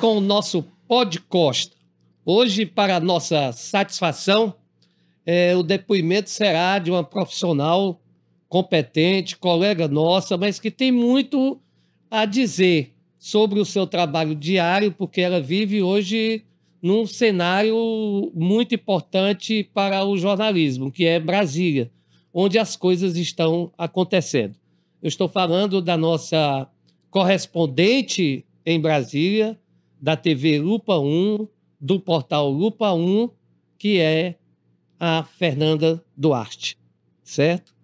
com o nosso podcast Hoje, para nossa satisfação, é, o depoimento será de uma profissional competente, colega nossa, mas que tem muito a dizer sobre o seu trabalho diário, porque ela vive hoje num cenário muito importante para o jornalismo, que é Brasília, onde as coisas estão acontecendo. Eu estou falando da nossa correspondente em Brasília, da TV Lupa 1, do portal Lupa 1, que é a Fernanda Duarte, certo?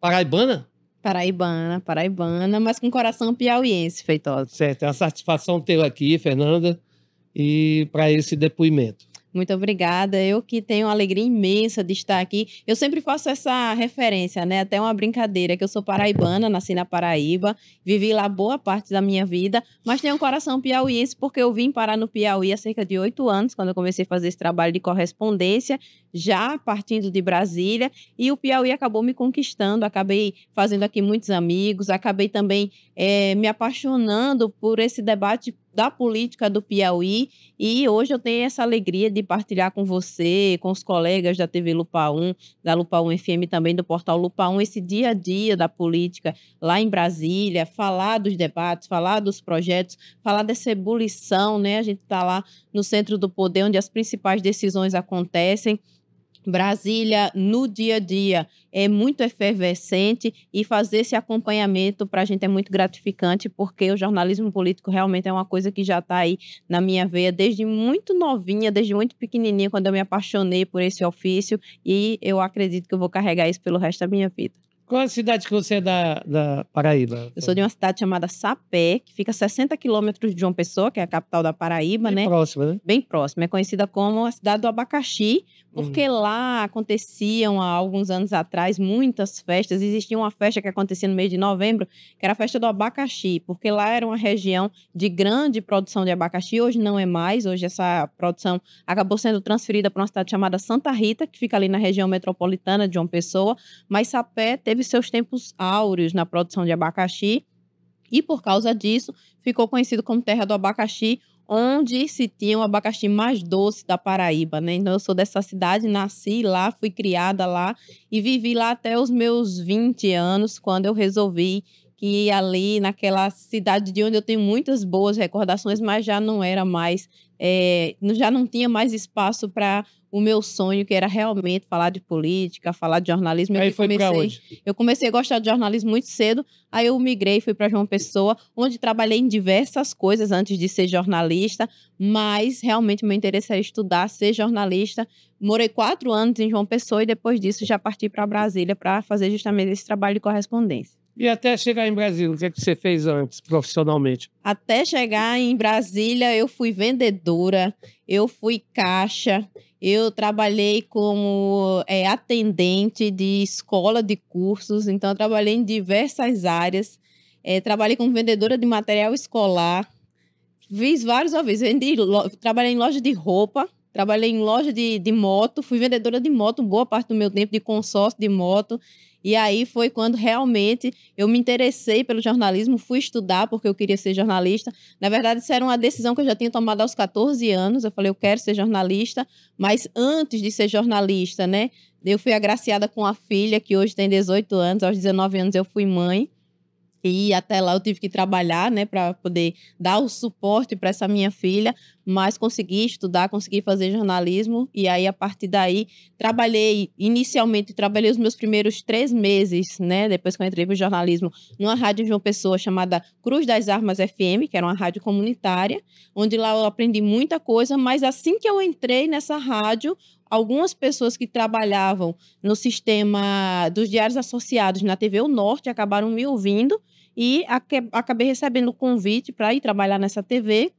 Paraibana? Paraibana, paraibana, mas com coração piauiense, Feitosa. Certo, é uma satisfação tê-la aqui, Fernanda, e para esse depoimento. Muito obrigada. Eu que tenho uma alegria imensa de estar aqui. Eu sempre faço essa referência, né? Até uma brincadeira, que eu sou paraibana, nasci na Paraíba, vivi lá boa parte da minha vida, mas tenho um coração piauiense porque eu vim parar no Piauí há cerca de oito anos, quando eu comecei a fazer esse trabalho de correspondência, já partindo de Brasília, e o Piauí acabou me conquistando, acabei fazendo aqui muitos amigos, acabei também é, me apaixonando por esse debate da política do Piauí. E hoje eu tenho essa alegria de partilhar com você, com os colegas da TV Lupa 1, da Lupa 1 FM também, do portal Lupa 1, esse dia a dia da política lá em Brasília, falar dos debates, falar dos projetos, falar dessa ebulição, né? A gente está lá no centro do poder, onde as principais decisões acontecem. Brasília, no dia a dia, é muito efervescente e fazer esse acompanhamento para a gente é muito gratificante, porque o jornalismo político realmente é uma coisa que já está aí na minha veia desde muito novinha, desde muito pequenininha, quando eu me apaixonei por esse ofício, e eu acredito que eu vou carregar isso pelo resto da minha vida. Qual é a cidade que você é da, da Paraíba? Eu sou de uma cidade chamada Sapé, que fica a 60 quilômetros de João Pessoa, que é a capital da Paraíba, Bem né? próxima, né? Bem próxima. É conhecida como a cidade do abacaxi, porque uhum. lá aconteciam, há alguns anos atrás, muitas festas. Existia uma festa que acontecia no mês de novembro, que era a festa do abacaxi, porque lá era uma região de grande produção de abacaxi. Hoje não é mais, hoje essa produção acabou sendo transferida para uma cidade chamada Santa Rita, que fica ali na região metropolitana de João Pessoa, mas Sapé teve teve seus tempos áureos na produção de abacaxi e, por causa disso, ficou conhecido como Terra do Abacaxi, onde se tinha o abacaxi mais doce da Paraíba, né? Então, eu sou dessa cidade, nasci lá, fui criada lá e vivi lá até os meus 20 anos, quando eu resolvi que ali naquela cidade de onde eu tenho muitas boas recordações, mas já não era mais, é, já não tinha mais espaço para o meu sonho, que era realmente falar de política, falar de jornalismo. Aí eu foi comecei, onde? Eu comecei a gostar de jornalismo muito cedo, aí eu migrei, fui para João Pessoa, onde trabalhei em diversas coisas antes de ser jornalista, mas realmente meu interesse era estudar, ser jornalista. Morei quatro anos em João Pessoa e depois disso já parti para Brasília para fazer justamente esse trabalho de correspondência. E até chegar em Brasília, o que, é que você fez antes, profissionalmente? Até chegar em Brasília, eu fui vendedora, eu fui caixa, eu trabalhei como é, atendente de escola de cursos, então trabalhei em diversas áreas. É, trabalhei como vendedora de material escolar. Fiz vários avisos. Vendi, lo, trabalhei em loja de roupa, trabalhei em loja de, de moto, fui vendedora de moto boa parte do meu tempo, de consórcio de moto. E aí foi quando realmente eu me interessei pelo jornalismo, fui estudar porque eu queria ser jornalista. Na verdade, isso era uma decisão que eu já tinha tomado aos 14 anos. Eu falei, eu quero ser jornalista, mas antes de ser jornalista, né? Eu fui agraciada com a filha que hoje tem 18 anos, aos 19 anos eu fui mãe. E até lá eu tive que trabalhar, né, para poder dar o suporte para essa minha filha, mas consegui estudar, consegui fazer jornalismo e aí a partir daí trabalhei inicialmente trabalhei os meus primeiros três meses, né, depois que eu entrei para o jornalismo, numa rádio de uma pessoa chamada Cruz das Armas FM, que era uma rádio comunitária, onde lá eu aprendi muita coisa, mas assim que eu entrei nessa rádio, algumas pessoas que trabalhavam no sistema dos diários associados na TV O Norte acabaram me ouvindo e acabei recebendo o convite para ir trabalhar nessa TV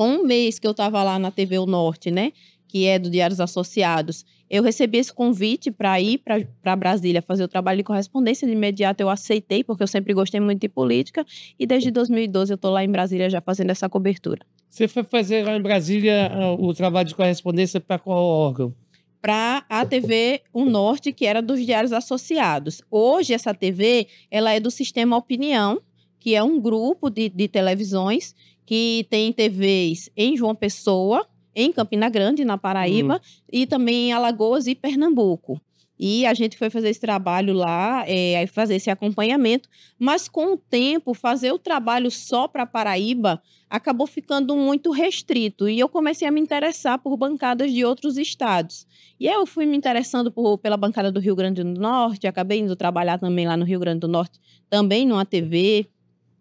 com um mês que eu estava lá na TV O Norte, né? Que é do Diários Associados. Eu recebi esse convite para ir para Brasília fazer o trabalho de correspondência. De imediato eu aceitei, porque eu sempre gostei muito de política. E desde 2012 eu estou lá em Brasília já fazendo essa cobertura. Você foi fazer lá em Brasília ah, o trabalho de correspondência para qual órgão? Para a TV O Norte, que era dos Diários Associados. Hoje essa TV ela é do Sistema Opinião, que é um grupo de, de televisões que tem TVs em João Pessoa, em Campina Grande, na Paraíba, uhum. e também em Alagoas e Pernambuco. E a gente foi fazer esse trabalho lá, é, fazer esse acompanhamento, mas com o tempo, fazer o trabalho só para Paraíba acabou ficando muito restrito. E eu comecei a me interessar por bancadas de outros estados. E eu fui me interessando por, pela bancada do Rio Grande do Norte, acabei indo trabalhar também lá no Rio Grande do Norte, também numa TV.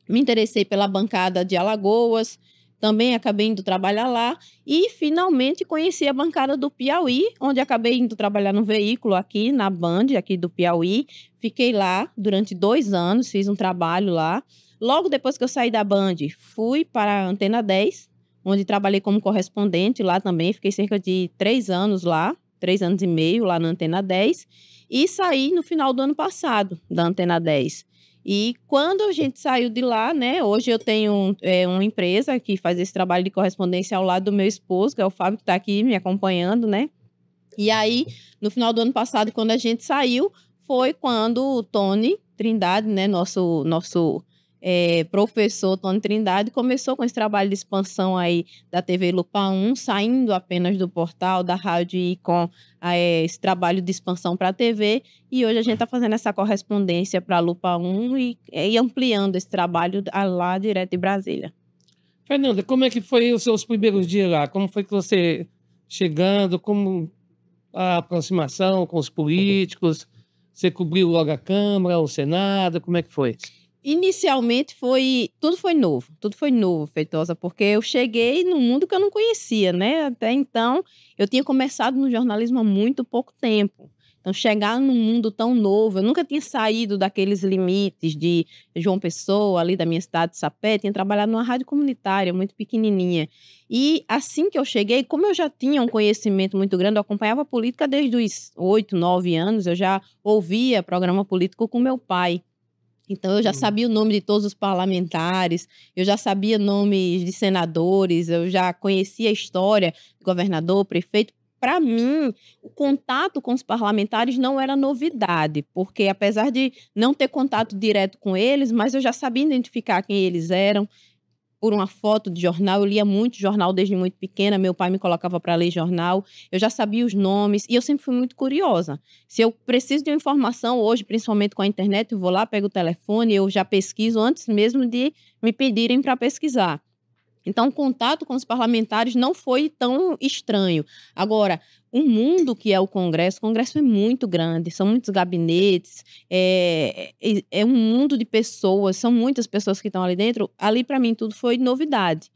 Me interessei pela bancada de Alagoas, também acabei indo trabalhar lá e finalmente conheci a bancada do Piauí, onde acabei indo trabalhar no veículo aqui na Band, aqui do Piauí. Fiquei lá durante dois anos, fiz um trabalho lá. Logo depois que eu saí da Band, fui para a Antena 10, onde trabalhei como correspondente lá também. Fiquei cerca de três anos lá, três anos e meio lá na Antena 10. E saí no final do ano passado da Antena 10. E quando a gente saiu de lá, né? Hoje eu tenho é, uma empresa que faz esse trabalho de correspondência ao lado do meu esposo, que é o Fábio, que está aqui me acompanhando, né? E aí, no final do ano passado, quando a gente saiu, foi quando o Tony Trindade, né, nosso, nosso é, professor Tony Trindade começou com esse trabalho de expansão aí da TV Lupa 1, saindo apenas do portal, da rádio e com ah, é, esse trabalho de expansão para a TV. E hoje a gente está fazendo essa correspondência para a Lupa 1 e, é, e ampliando esse trabalho lá direto de Brasília. Fernanda, como é que foi os seus primeiros dias lá? Como foi que você chegando? Como a aproximação com os políticos? Você cobriu logo a Câmara, o Senado? Como é que foi? Inicialmente foi. Tudo foi novo. Tudo foi novo, Feitosa, porque eu cheguei num mundo que eu não conhecia, né? Até então, eu tinha começado no jornalismo há muito pouco tempo. Então, chegar num mundo tão novo, eu nunca tinha saído daqueles limites de João Pessoa, ali da minha cidade de Sapé, tinha trabalhado numa rádio comunitária muito pequenininha. E assim que eu cheguei, como eu já tinha um conhecimento muito grande, eu acompanhava política desde os oito, nove anos, eu já ouvia programa político com meu pai. Então eu já hum. sabia o nome de todos os parlamentares, eu já sabia nomes de senadores, eu já conhecia a história, governador, prefeito. Para mim, o contato com os parlamentares não era novidade, porque apesar de não ter contato direto com eles, mas eu já sabia identificar quem eles eram, por uma foto de jornal. Eu lia muito jornal desde muito pequena. Meu pai me colocava para ler jornal. Eu já sabia os nomes e eu sempre fui muito curiosa. Se eu preciso de uma informação hoje, principalmente com a internet, eu vou lá, pego o telefone, eu já pesquiso antes mesmo de me pedirem para pesquisar. Então, o contato com os parlamentares não foi tão estranho. Agora, o mundo que é o Congresso, o Congresso é muito grande, são muitos gabinetes, é, é, é um mundo de pessoas, são muitas pessoas que estão ali dentro. Ali, para mim, tudo foi novidade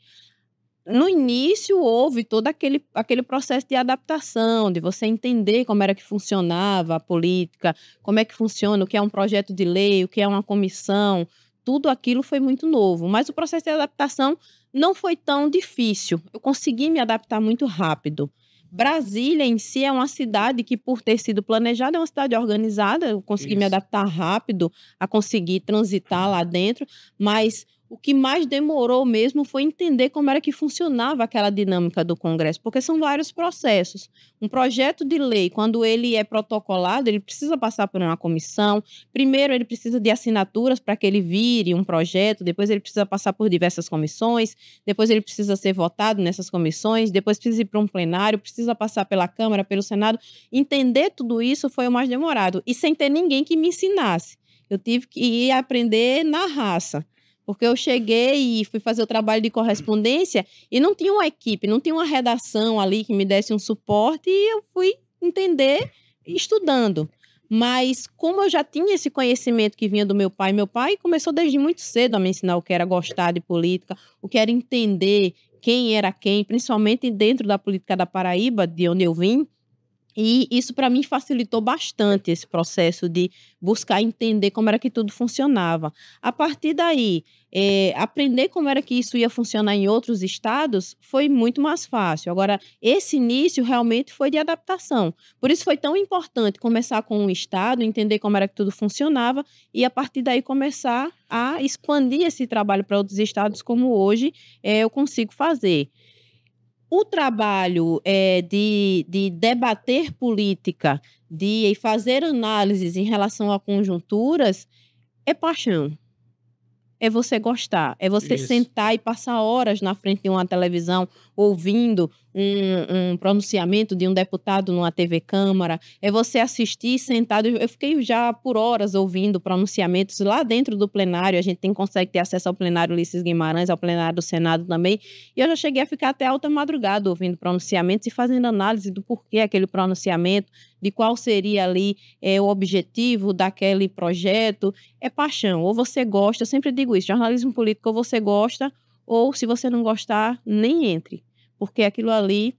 no início houve todo aquele, aquele processo de adaptação, de você entender como era que funcionava a política, como é que funciona, o que é um projeto de lei, o que é uma comissão, tudo aquilo foi muito novo. Mas o processo de adaptação não foi tão difícil. Eu consegui me adaptar muito rápido. Brasília em si é uma cidade que, por ter sido planejada, é uma cidade organizada. Eu consegui Isso. me adaptar rápido a conseguir transitar lá dentro, mas o que mais demorou mesmo foi entender como era que funcionava aquela dinâmica do Congresso, porque são vários processos. Um projeto de lei, quando ele é protocolado, ele precisa passar por uma comissão. Primeiro, ele precisa de assinaturas para que ele vire um projeto, depois, ele precisa passar por diversas comissões, depois, ele precisa ser votado nessas comissões, depois, precisa ir para um plenário, precisa passar pela Câmara, pelo Senado. Entender tudo isso foi o mais demorado, e sem ter ninguém que me ensinasse. Eu tive que ir aprender na raça. Porque eu cheguei e fui fazer o trabalho de correspondência e não tinha uma equipe, não tinha uma redação ali que me desse um suporte e eu fui entender estudando. Mas como eu já tinha esse conhecimento que vinha do meu pai, meu pai começou desde muito cedo a me ensinar o que era gostar de política, o que era entender quem era quem, principalmente dentro da política da Paraíba, de onde eu vim, e isso para mim facilitou bastante esse processo de buscar entender como era que tudo funcionava. A partir daí, é, aprender como era que isso ia funcionar em outros estados foi muito mais fácil. Agora, esse início realmente foi de adaptação. Por isso foi tão importante começar com um estado, entender como era que tudo funcionava e a partir daí começar a expandir esse trabalho para outros estados, como hoje é, eu consigo fazer o trabalho é, de, de debater política, de fazer análises em relação a conjunturas, é paixão. É você gostar, é você Isso. sentar e passar horas na frente de uma televisão ouvindo um, um pronunciamento de um deputado numa TV Câmara, é você assistir sentado. Eu fiquei já por horas ouvindo pronunciamentos lá dentro do plenário. A gente tem, consegue ter acesso ao plenário Ulisses Guimarães, ao plenário do Senado também. E eu já cheguei a ficar até alta madrugada ouvindo pronunciamentos e fazendo análise do porquê aquele pronunciamento, de qual seria ali é, o objetivo daquele projeto. É paixão, ou você gosta, eu sempre digo isso, jornalismo político, ou você gosta ou se você não gostar, nem entre, porque aquilo ali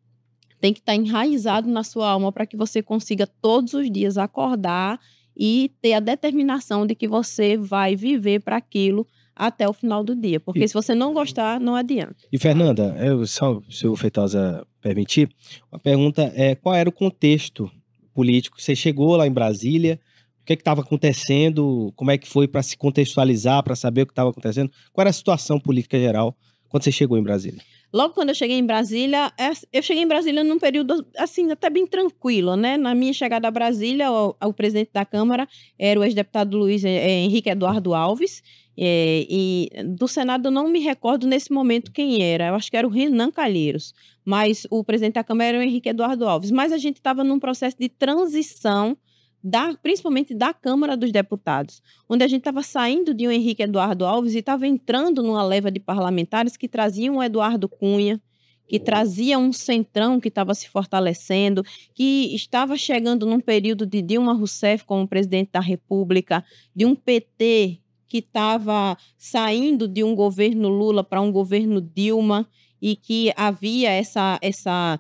tem que estar tá enraizado na sua alma para que você consiga todos os dias acordar e ter a determinação de que você vai viver para aquilo até o final do dia, porque e, se você não gostar, não adianta. E Fernanda, eu, só, se o Feitosa permitir, a pergunta é qual era o contexto político? Você chegou lá em Brasília, o que é estava acontecendo, como é que foi para se contextualizar, para saber o que estava acontecendo, qual era a situação política geral quando você chegou em Brasília? Logo quando eu cheguei em Brasília, é, eu cheguei em Brasília num período assim até bem tranquilo, né? Na minha chegada a Brasília, o, o presidente da Câmara era o ex-deputado Luiz é, é, Henrique Eduardo Alves, e do Senado eu não me recordo nesse momento quem era, eu acho que era o Renan Calheiros, mas o presidente da Câmara era o Henrique Eduardo Alves. Mas a gente estava num processo de transição da, principalmente da Câmara dos Deputados, onde a gente estava saindo de um Henrique Eduardo Alves e estava entrando numa leva de parlamentares que traziam o Eduardo Cunha, que trazia um centrão que estava se fortalecendo, que estava chegando num período de Dilma Rousseff como presidente da República, de um PT que estava saindo de um governo Lula para um governo Dilma e que havia essa essa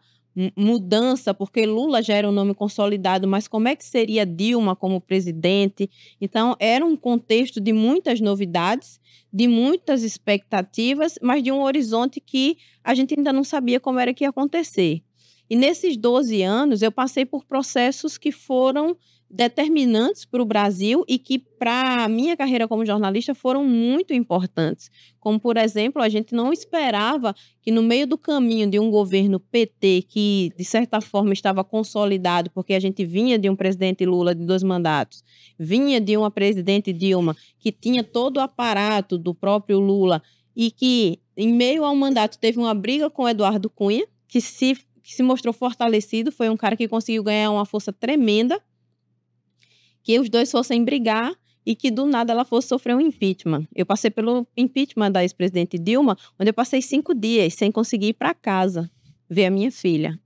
mudança, porque Lula já era um nome consolidado, mas como é que seria Dilma como presidente? Então, era um contexto de muitas novidades, de muitas expectativas, mas de um horizonte que a gente ainda não sabia como era que ia acontecer. E nesses 12 anos, eu passei por processos que foram determinantes para o Brasil e que para a minha carreira como jornalista foram muito importantes. Como, por exemplo, a gente não esperava que no meio do caminho de um governo PT que, de certa forma, estava consolidado, porque a gente vinha de um presidente Lula de dois mandatos, vinha de uma presidente Dilma, que tinha todo o aparato do próprio Lula e que, em meio ao mandato, teve uma briga com Eduardo Cunha, que se, que se mostrou fortalecido, foi um cara que conseguiu ganhar uma força tremenda que os dois fossem brigar e que do nada ela fosse sofrer um impeachment. Eu passei pelo impeachment da ex-presidente Dilma, onde eu passei cinco dias sem conseguir ir para casa ver a minha filha,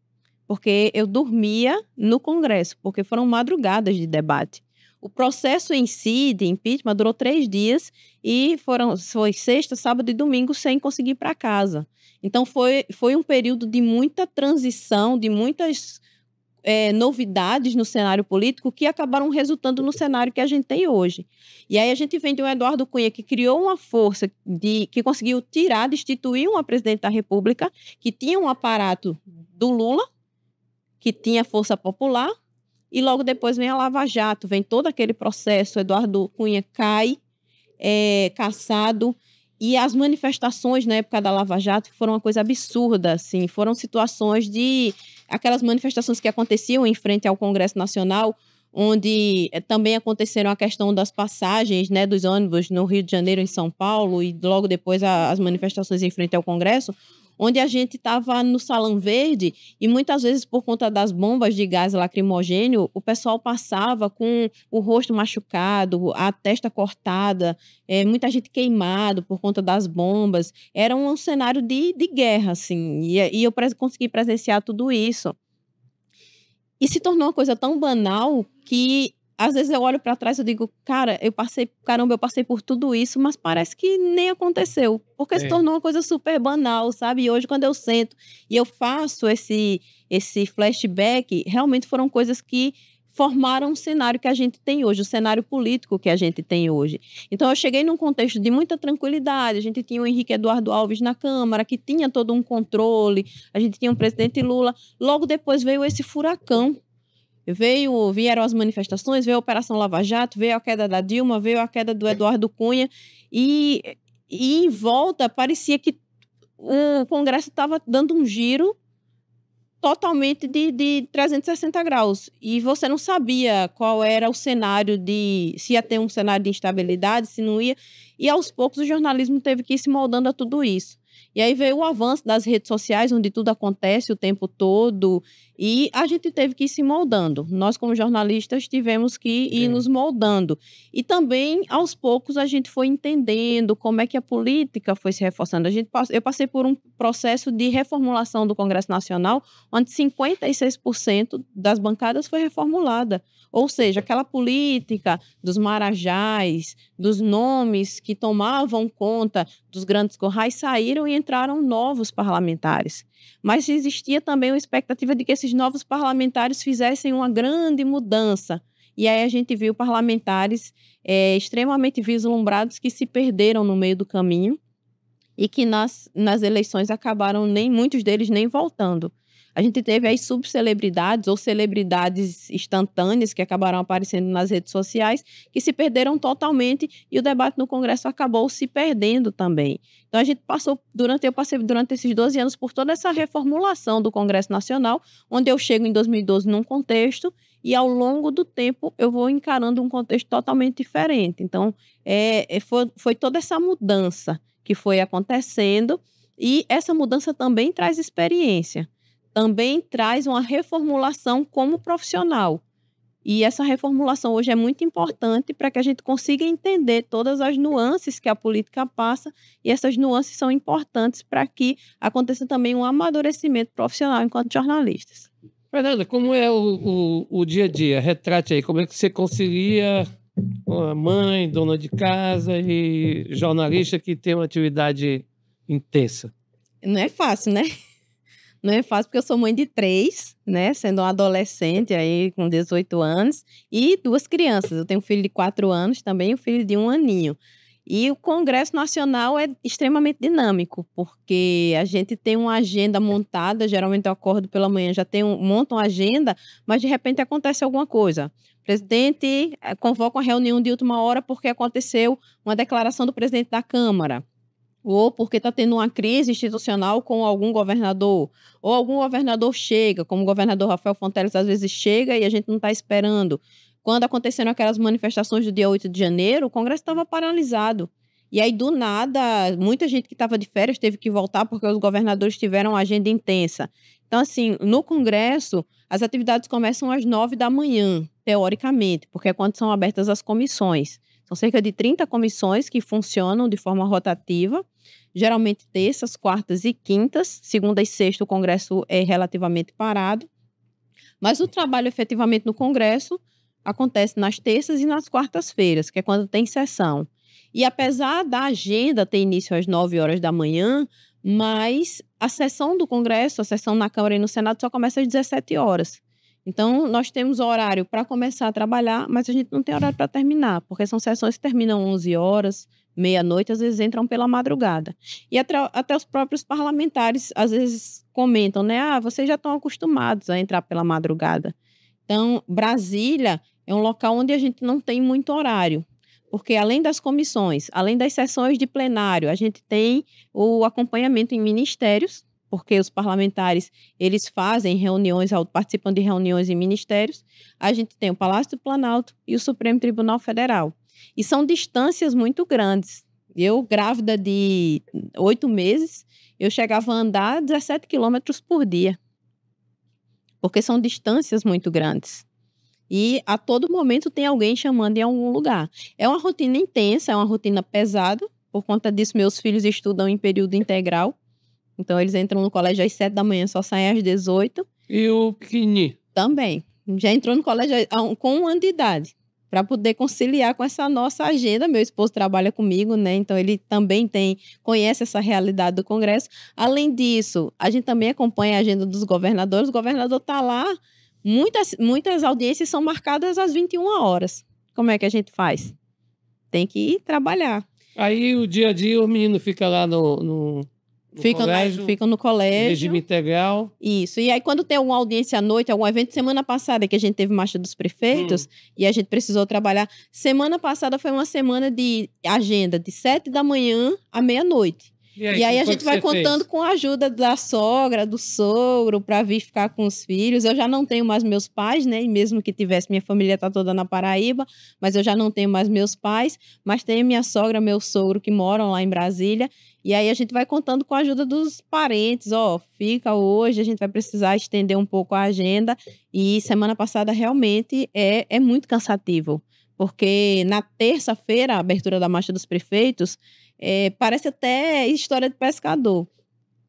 porque eu dormia no Congresso, porque foram madrugadas de debate. O processo em si de impeachment durou três dias e foram foi sexta, sábado e domingo sem conseguir ir para casa. Então foi, foi um período de muita transição, de muitas é, novidades no cenário político que acabaram resultando no cenário que a gente tem hoje. E aí a gente vem de um Eduardo Cunha que criou uma força de que conseguiu tirar, destituir uma presidente da República que tinha um aparato do Lula, que tinha força popular, e logo depois vem a Lava Jato, vem todo aquele processo, Eduardo Cunha cai, é, caçado e as manifestações na época da Lava Jato foram uma coisa absurda, assim, foram situações de aquelas manifestações que aconteciam em frente ao Congresso Nacional, onde eh, também aconteceram a questão das passagens, né, dos ônibus no Rio de Janeiro, em São Paulo e logo depois a, as manifestações em frente ao Congresso, onde a gente estava no Salão Verde e muitas vezes, por conta das bombas de gás lacrimogênio, o pessoal passava com o rosto machucado, a testa cortada, é, muita gente queimado por conta das bombas. Era um cenário de, de guerra, assim, e, e eu consegui presenciar tudo isso. E se tornou uma coisa tão banal que às vezes eu olho para trás e digo, cara, eu passei, caramba, eu passei por tudo isso, mas parece que nem aconteceu, porque é. se tornou uma coisa super banal, sabe? E hoje quando eu sento e eu faço esse esse flashback, realmente foram coisas que formaram o cenário que a gente tem hoje, o cenário político que a gente tem hoje. Então, eu cheguei num contexto de muita tranquilidade. A gente tinha o Henrique Eduardo Alves na Câmara, que tinha todo um controle, a gente tinha o um presidente Lula. Logo depois veio esse furacão Veio, vieram as manifestações, veio a Operação Lava Jato, veio a queda da Dilma, veio a queda do Eduardo Cunha e, e em volta parecia que o Congresso estava dando um giro totalmente de, de 360 graus. E você não sabia qual era o cenário de. se ia ter um cenário de instabilidade, se não ia. E aos poucos o jornalismo teve que ir se moldando a tudo isso. E aí veio o avanço das redes sociais, onde tudo acontece o tempo todo, e a gente teve que ir se moldando. Nós, como jornalistas, tivemos que ir Sim. nos moldando. E também, aos poucos, a gente foi entendendo como é que a política foi se reforçando. A gente, eu passei por um processo de reformulação do Congresso Nacional, onde 56% das bancadas foi reformulada. Ou seja, aquela política dos marajás, dos nomes que tomavam conta dos grandes corrais, saíram e entraram novos parlamentares. Mas existia também uma expectativa de que esses novos parlamentares fizessem uma grande mudança. E aí a gente viu parlamentares é, extremamente vislumbrados que se perderam no meio do caminho e que nas, nas eleições acabaram nem muitos deles nem voltando. A gente teve as subcelebridades ou celebridades instantâneas que acabaram aparecendo nas redes sociais, que se perderam totalmente e o debate no Congresso acabou se perdendo também. Então a gente passou durante eu passei durante esses 12 anos por toda essa reformulação do Congresso Nacional, onde eu chego em 2012 num contexto e ao longo do tempo eu vou encarando um contexto totalmente diferente. Então, é, é foi, foi toda essa mudança que foi acontecendo e essa mudança também traz experiência também traz uma reformulação como profissional. E essa reformulação hoje é muito importante para que a gente consiga entender todas as nuances que a política passa, e essas nuances são importantes para que aconteça também um amadurecimento profissional enquanto jornalistas. Fernanda, como é o, o, o dia a dia? Retrate aí, como é que você concilia mãe, dona de casa e jornalista que tem uma atividade intensa? Não é fácil, né? Não é fácil porque eu sou mãe de três, né? Sendo uma adolescente aí com 18 anos e duas crianças. Eu tenho um filho de quatro anos também um filho de um aninho. E o Congresso Nacional é extremamente dinâmico, porque a gente tem uma agenda montada, geralmente eu acordo pela manhã, já tem um, monto uma agenda, mas de repente acontece alguma coisa. O presidente eh, convoca uma reunião de última hora porque aconteceu uma declaração do presidente da Câmara ou porque está tendo uma crise institucional com algum governador, ou algum governador chega, como o governador Rafael Fonteles às vezes chega e a gente não está esperando. Quando aconteceram aquelas manifestações do dia 8 de janeiro, o Congresso estava paralisado. E aí, do nada, muita gente que estava de férias teve que voltar porque os governadores tiveram uma agenda intensa. Então, assim, no Congresso, as atividades começam às nove da manhã, teoricamente, porque é quando são abertas as comissões. São cerca de 30 comissões que funcionam de forma rotativa, geralmente terças, quartas e quintas. Segunda e sexta, o Congresso é relativamente parado. Mas o trabalho efetivamente no Congresso acontece nas terças e nas quartas-feiras, que é quando tem sessão. E apesar da agenda ter início às 9 horas da manhã, mas a sessão do Congresso, a sessão na Câmara e no Senado só começa às 17 horas. Então, nós temos horário para começar a trabalhar, mas a gente não tem horário para terminar, porque são sessões que terminam 11 horas, meia-noite, às vezes entram pela madrugada. E até, até, os próprios parlamentares, às vezes, comentam, né? Ah, vocês já estão acostumados a entrar pela madrugada. Então, Brasília é um local onde a gente não tem muito horário, porque além das comissões, além das sessões de plenário, a gente tem o acompanhamento em ministérios, porque os parlamentares eles fazem reuniões, participam de reuniões em ministérios. A gente tem o Palácio do Planalto e o Supremo Tribunal Federal. E são distâncias muito grandes. Eu, grávida de oito meses, eu chegava a andar 17 quilômetros por dia, porque são distâncias muito grandes. E a todo momento tem alguém chamando em algum lugar. É uma rotina intensa, é uma rotina pesada. Por conta disso, meus filhos estudam em período integral. Então eles entram no colégio às 7 da manhã, só saem às 18. E o Kini? Também. Já entrou no colégio com um ano de idade. Para poder conciliar com essa nossa agenda. Meu esposo trabalha comigo, né? Então ele também tem, conhece essa realidade do Congresso. Além disso, a gente também acompanha a agenda dos governadores. O governador está lá. Muitas, muitas audiências são marcadas às 21 horas. Como é que a gente faz? Tem que ir trabalhar. Aí o dia a dia o menino fica lá no, no no ficam, colégio, ficam no colégio. Regime integral. Isso. E aí, quando tem alguma audiência à noite, algum é evento, semana passada que a gente teve Marcha dos Prefeitos hum. e a gente precisou trabalhar. Semana passada foi uma semana de agenda de sete da manhã à meia-noite. E aí, e aí a gente vai contando fez? com a ajuda da sogra, do sogro, para vir ficar com os filhos. Eu já não tenho mais meus pais, né? E mesmo que tivesse, minha família está toda na Paraíba, mas eu já não tenho mais meus pais, mas tenho minha sogra, meu sogro que moram lá em Brasília. E aí a gente vai contando com a ajuda dos parentes, ó, oh, fica hoje, a gente vai precisar estender um pouco a agenda. E semana passada realmente é, é muito cansativo, porque na terça-feira, a abertura da Marcha dos Prefeitos, é, parece até história de pescador.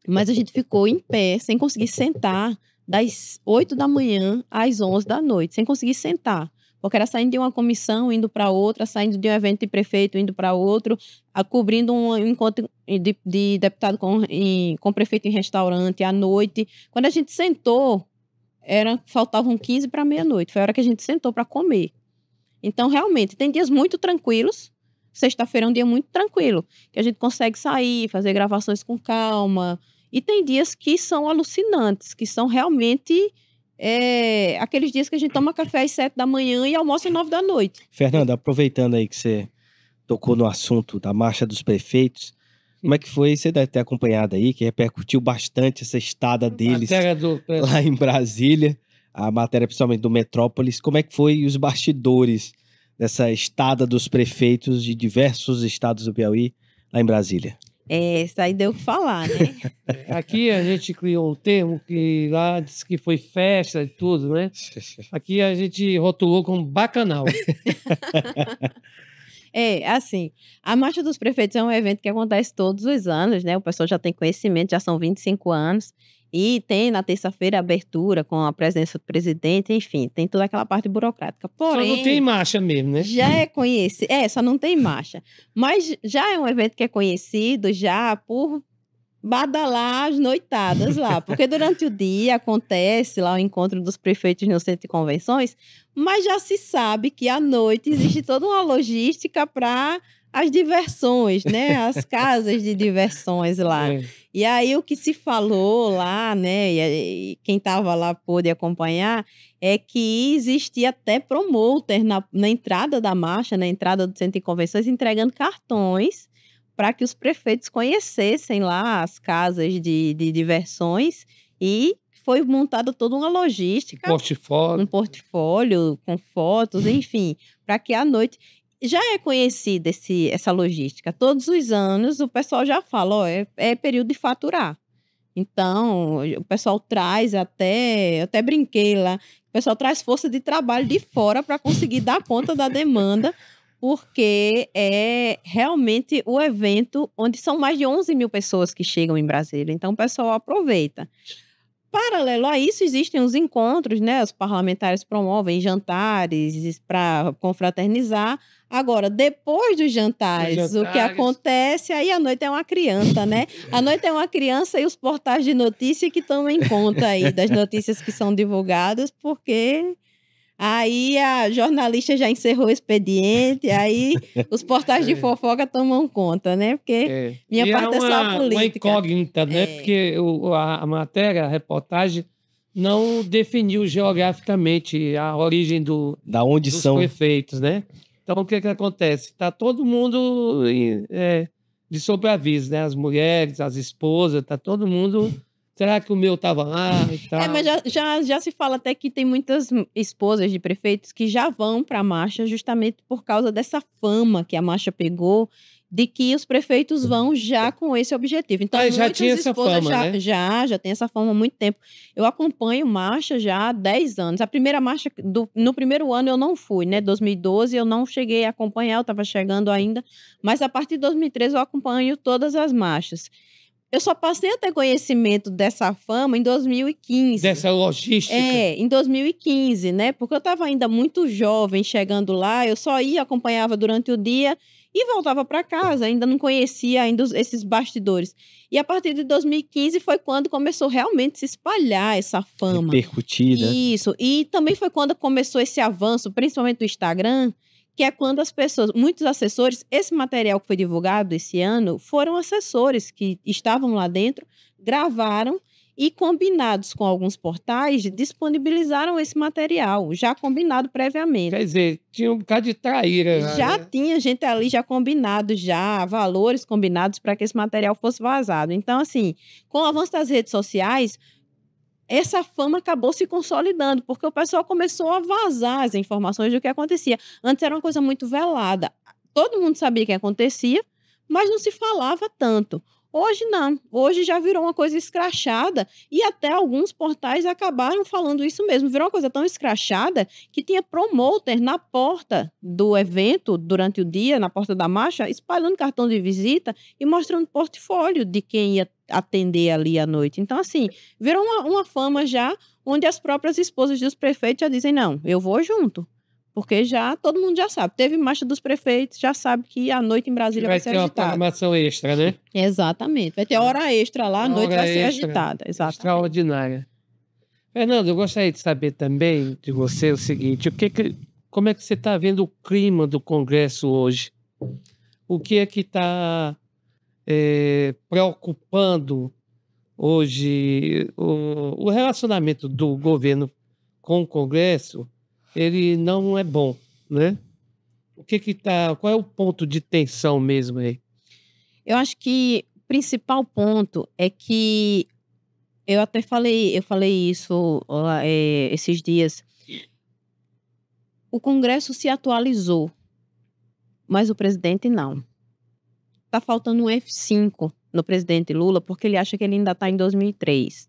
Mas a gente ficou em pé, sem conseguir sentar, das 8 da manhã às 11 da noite, sem conseguir sentar. Porque era saindo de uma comissão, indo para outra, saindo de um evento de prefeito, indo para outro, a, cobrindo um encontro de, de deputado com, em, com prefeito em restaurante à noite. Quando a gente sentou, era faltavam 15 para meia-noite. Foi a hora que a gente sentou para comer. Então, realmente, tem dias muito tranquilos. Sexta-feira é um dia muito tranquilo, que a gente consegue sair, fazer gravações com calma. E tem dias que são alucinantes, que são realmente é, aqueles dias que a gente toma café às sete da manhã e almoça às nove da noite. Fernanda, aproveitando aí que você tocou no assunto da marcha dos prefeitos, como é que foi? Você deve ter acompanhado aí, que repercutiu bastante essa estada deles do... lá em Brasília, a matéria principalmente do Metrópolis. Como é que foi os bastidores dessa estada dos prefeitos de diversos estados do Piauí lá em Brasília? É, isso aí deu o que falar, né? É, aqui a gente criou um termo que lá disse que foi festa e tudo, né? Aqui a gente rotulou como bacanal. É, assim, a Marcha dos Prefeitos é um evento que acontece todos os anos, né? O pessoal já tem conhecimento, já são 25 anos. E tem na terça-feira abertura com a presença do presidente, enfim, tem toda aquela parte burocrática. Porém, só não tem marcha mesmo, né? Já é conhecido. É, só não tem marcha. Mas já é um evento que é conhecido já por badalar as noitadas lá. Porque durante o dia acontece lá o encontro dos prefeitos no centro de convenções, mas já se sabe que à noite existe toda uma logística para as diversões, né? As casas de diversões lá. É. E aí o que se falou lá, né, e, quem estava lá pôde acompanhar, é que existia até promoter na, na entrada da marcha, na entrada do centro de convenções, entregando cartões para que os prefeitos conhecessem lá as casas de, de diversões e foi montada toda uma logística. Portfólio. Um portfólio com fotos, enfim, para que à noite já é conhecida esse, essa logística. Todos os anos o pessoal já fala, ó, é, é período de faturar. Então, o pessoal traz até, até brinquei lá, o pessoal traz força de trabalho de fora para conseguir dar conta da demanda, porque é realmente o evento onde são mais de 11 mil pessoas que chegam em Brasília. Então, o pessoal aproveita. Paralelo a isso, existem os encontros, né? Os parlamentares promovem jantares para confraternizar. Agora, depois dos jantares, jantares, o que acontece? Aí a noite é uma criança, né? A noite é uma criança e os portais de notícia que tomam em conta aí das notícias que são divulgadas, porque Aí a jornalista já encerrou o expediente, aí os portais de é. fofoca tomam conta, né? Porque é. minha e é parte é, uma, é só política. uma incógnita, né? É. Porque o, a, a, matéria, a reportagem, não definiu geograficamente a origem do, da onde dos são. prefeitos, né? Então, o que, que acontece? Está todo mundo é, de sobreaviso, né? As mulheres, as esposas, está todo mundo Será que o meu estava lá e é, tal? É, mas já, já, já se fala até que tem muitas esposas de prefeitos que já vão para a marcha justamente por causa dessa fama que a marcha pegou de que os prefeitos vão já com esse objetivo. Então, ah, já tinha essa fama, já, né? já, já tem essa fama há muito tempo. Eu acompanho marcha já há 10 anos. A primeira marcha, do, no primeiro ano eu não fui, né? 2012 eu não cheguei a acompanhar, eu estava chegando ainda. Mas a partir de 2013 eu acompanho todas as marchas. Eu só passei a ter conhecimento dessa fama em 2015. Dessa logística? É, em 2015, né? Porque eu estava ainda muito jovem chegando lá, eu só ia, acompanhava durante o dia e voltava para casa, ainda não conhecia ainda esses bastidores. E a partir de 2015 foi quando começou realmente a se espalhar essa fama. Repercutida. Né? Isso. E também foi quando começou esse avanço, principalmente do Instagram, que é quando as pessoas, muitos assessores, esse material que foi divulgado esse ano, foram assessores que estavam lá dentro, gravaram e combinados com alguns portais, disponibilizaram esse material, já combinado previamente. Quer dizer, tinha um bocado de traíra. Né? Já, já né? tinha gente ali já combinado, já valores combinados para que esse material fosse vazado. Então, assim, com o avanço das redes sociais, essa fama acabou se consolidando, porque o pessoal começou a vazar as informações do que acontecia. Antes era uma coisa muito velada. Todo mundo sabia o que acontecia, mas não se falava tanto. Hoje não. Hoje já virou uma coisa escrachada e até alguns portais acabaram falando isso mesmo. Virou uma coisa tão escrachada que tinha promoter na porta do evento durante o dia, na porta da marcha, espalhando cartão de visita e mostrando portfólio de quem ia atender ali à noite. Então, assim, virou uma, uma fama já onde as próprias esposas dos prefeitos já dizem: não, eu vou junto. Porque já todo mundo já sabe. Teve marcha dos prefeitos, já sabe que a noite em Brasília vai, vai ser agitada. Vai ter uma programação extra, né? Exatamente. Vai ter hora extra lá, a noite vai ser agitada. Exatamente. Extraordinária. Fernando, eu gostaria de saber também de você o seguinte: o que, que como é que você está vendo o clima do Congresso hoje? O que é que está é, preocupando hoje o, o relacionamento do governo com o Congresso, ele não é bom, né? O que que tá, qual é o ponto de tensão mesmo aí? Eu acho que o principal ponto é que eu até falei, eu falei isso é, esses dias. O Congresso se atualizou, mas o presidente não está faltando um F5 no presidente Lula, porque ele acha que ele ainda está em 2003.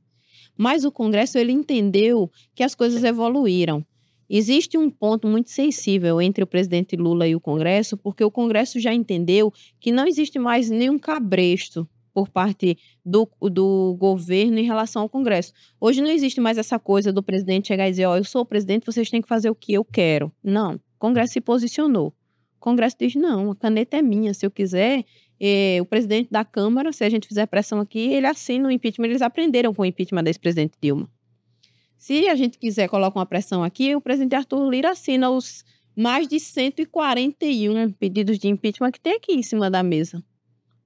Mas o Congresso ele entendeu que as coisas evoluíram. Existe um ponto muito sensível entre o presidente Lula e o Congresso, porque o Congresso já entendeu que não existe mais nenhum cabresto por parte do, do governo em relação ao Congresso. Hoje não existe mais essa coisa do presidente chegar e dizer: Ó, oh, eu sou o presidente, vocês têm que fazer o que eu quero. Não. O Congresso se posicionou. O Congresso diz: não, a caneta é minha. Se eu quiser, e, eh, o presidente da Câmara, se a gente fizer pressão aqui, ele assina o impeachment. Eles aprenderam com o impeachment da ex-presidente Dilma. Se a gente quiser colocar uma pressão aqui, o presidente Arthur Lira assina os mais de 141 né, pedidos de impeachment que tem aqui em cima da mesa.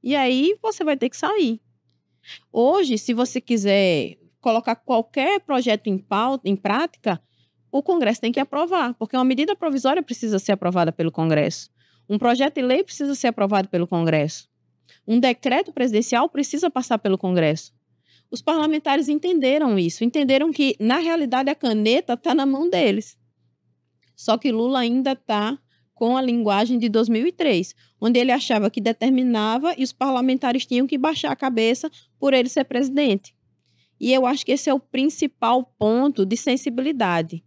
E aí você vai ter que sair. Hoje, se você quiser colocar qualquer projeto em, pauta, em prática, o Congresso tem que aprovar, porque uma medida provisória precisa ser aprovada pelo Congresso. Um projeto de lei precisa ser aprovado pelo Congresso. Um decreto presidencial precisa passar pelo Congresso. Os parlamentares entenderam isso, entenderam que, na realidade, a caneta está na mão deles. Só que Lula ainda está com a linguagem de 2003, onde ele achava que determinava e os parlamentares tinham que baixar a cabeça por ele ser presidente. E eu acho que esse é o principal ponto de sensibilidade.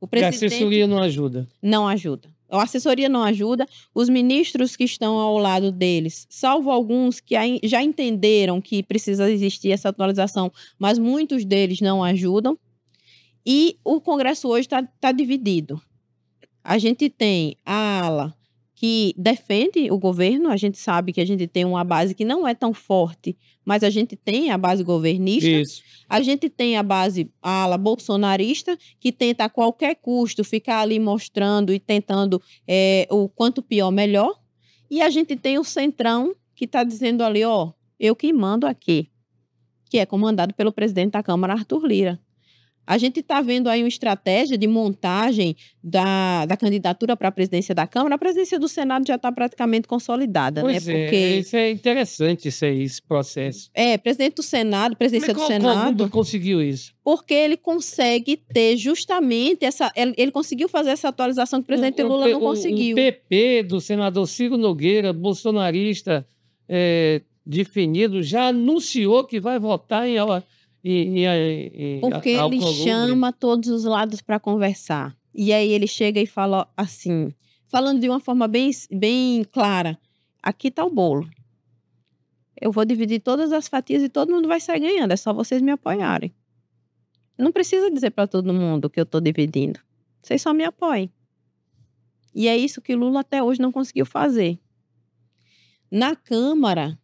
O presidente Garcia não ajuda. Não ajuda a assessoria não ajuda, os ministros que estão ao lado deles, salvo alguns que já entenderam que precisa existir essa atualização, mas muitos deles não ajudam. E o Congresso hoje está tá dividido. A gente tem a ala que defende o governo. A gente sabe que a gente tem uma base que não é tão forte, mas a gente tem a base governista. Isso. A gente tem a base a ala bolsonarista, que tenta a qualquer custo ficar ali mostrando e tentando é, o quanto pior, melhor. E a gente tem o centrão que está dizendo ali, ó, eu que mando aqui, que é comandado pelo presidente da Câmara, Arthur Lira. A gente está vendo aí uma estratégia de montagem da, da candidatura para a presidência da Câmara. A presidência do Senado já está praticamente consolidada, né? pois né? É, Porque... isso é interessante, isso aí, esse processo. É, presidente do Senado, presidência do é Senado. Como conseguiu isso? Porque ele consegue ter justamente essa. Ele, ele conseguiu fazer essa atualização que o presidente o, Lula o, não conseguiu. O PP do senador Ciro Nogueira, bolsonarista, é, definido, já anunciou que vai votar em e, e, e Porque ele chama todos os lados para conversar. E aí ele chega e fala assim, falando de uma forma bem, bem clara: aqui está o bolo. Eu vou dividir todas as fatias e todo mundo vai sair ganhando. É só vocês me apoiarem. Não precisa dizer para todo mundo que eu estou dividindo. Vocês só me apoiem. E é isso que Lula até hoje não conseguiu fazer. Na Câmara,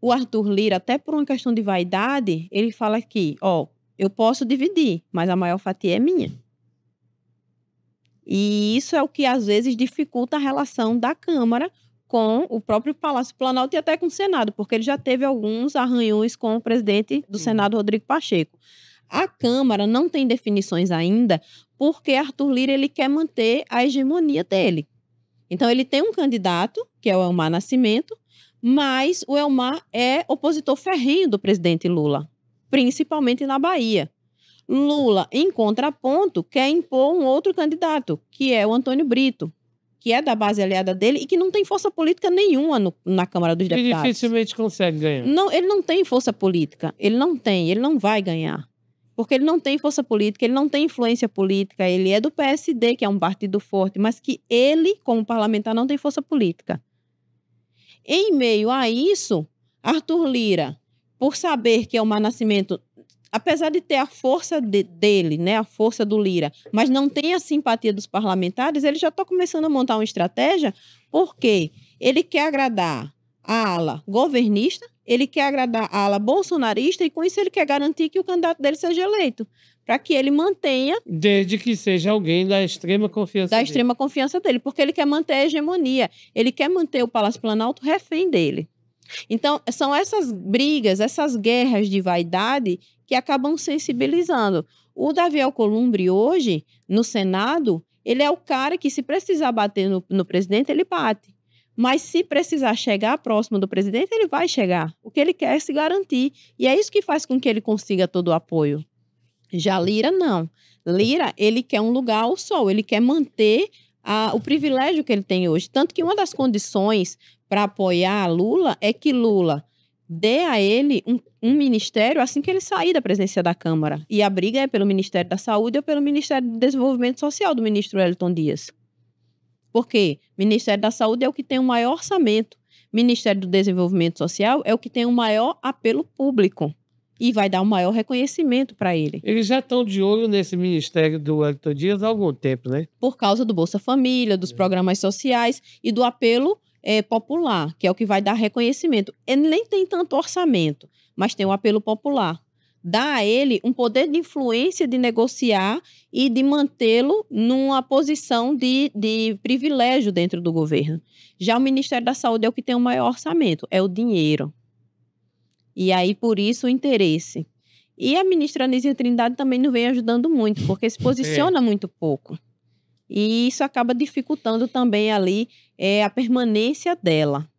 o Arthur Lira, até por uma questão de vaidade, ele fala que, ó, eu posso dividir, mas a maior fatia é minha. E isso é o que às vezes dificulta a relação da Câmara com o próprio Palácio Planalto e até com o Senado, porque ele já teve alguns arranhões com o presidente do Senado, Rodrigo Pacheco. A Câmara não tem definições ainda, porque Arthur Lira ele quer manter a hegemonia dele. Então ele tem um candidato, que é o Elmar Nascimento, mas o Elmar é opositor ferrinho do presidente Lula, principalmente na Bahia. Lula, em contraponto, quer impor um outro candidato, que é o Antônio Brito, que é da base aliada dele e que não tem força política nenhuma no, na Câmara dos Deputados. Ele dificilmente consegue ganhar. Não, ele não tem força política. Ele não tem, ele não vai ganhar. Porque ele não tem força política, ele não tem influência política, ele é do PSD, que é um partido forte, mas que ele, como parlamentar, não tem força política. Em meio a isso, Arthur Lira, por saber que é o Nascimento, apesar de ter a força de, dele, né, a força do Lira, mas não tem a simpatia dos parlamentares, ele já está começando a montar uma estratégia porque ele quer agradar a ala governista, ele quer agradar a ala bolsonarista e com isso ele quer garantir que o candidato dele seja eleito, para que ele mantenha. Desde que seja alguém da extrema confiança. Da dele. extrema confiança dele, porque ele quer manter a hegemonia, ele quer manter o Palácio Planalto refém dele. Então, são essas brigas, essas guerras de vaidade que acabam sensibilizando. O Davi Alcolumbre, hoje, no Senado, ele é o cara que, se precisar bater no, no presidente, ele bate. Mas se precisar chegar próximo do presidente, ele vai chegar. O que ele quer é se garantir. E é isso que faz com que ele consiga todo o apoio. Já Lira, não. Lira, ele quer um lugar ao sol, ele quer manter a, o privilégio que ele tem hoje. Tanto que uma das condições para apoiar Lula é que Lula dê a ele um, um, ministério assim que ele sair da presidência da Câmara. E a briga é pelo Ministério da Saúde ou pelo Ministério do Desenvolvimento Social do ministro Elton Dias. Porque Ministério da Saúde é o que tem o maior orçamento, Ministério do Desenvolvimento Social é o que tem o maior apelo público e vai dar o maior reconhecimento para ele. Eles já estão de olho nesse ministério do Wellington Dias há algum tempo, né? Por causa do Bolsa Família, dos é. programas sociais e do apelo é, popular, que é o que vai dar reconhecimento. Ele nem tem tanto orçamento, mas tem o apelo popular dá a ele um poder de influência de negociar e de mantê-lo numa posição de, de privilégio dentro do governo. Já o Ministério da Saúde é o que tem o maior orçamento, é o dinheiro. E aí, por isso, o interesse. E a ministra Anísia Trindade também não vem ajudando muito, porque se é. posiciona é. muito pouco. E isso acaba dificultando também ali é, a permanência dela.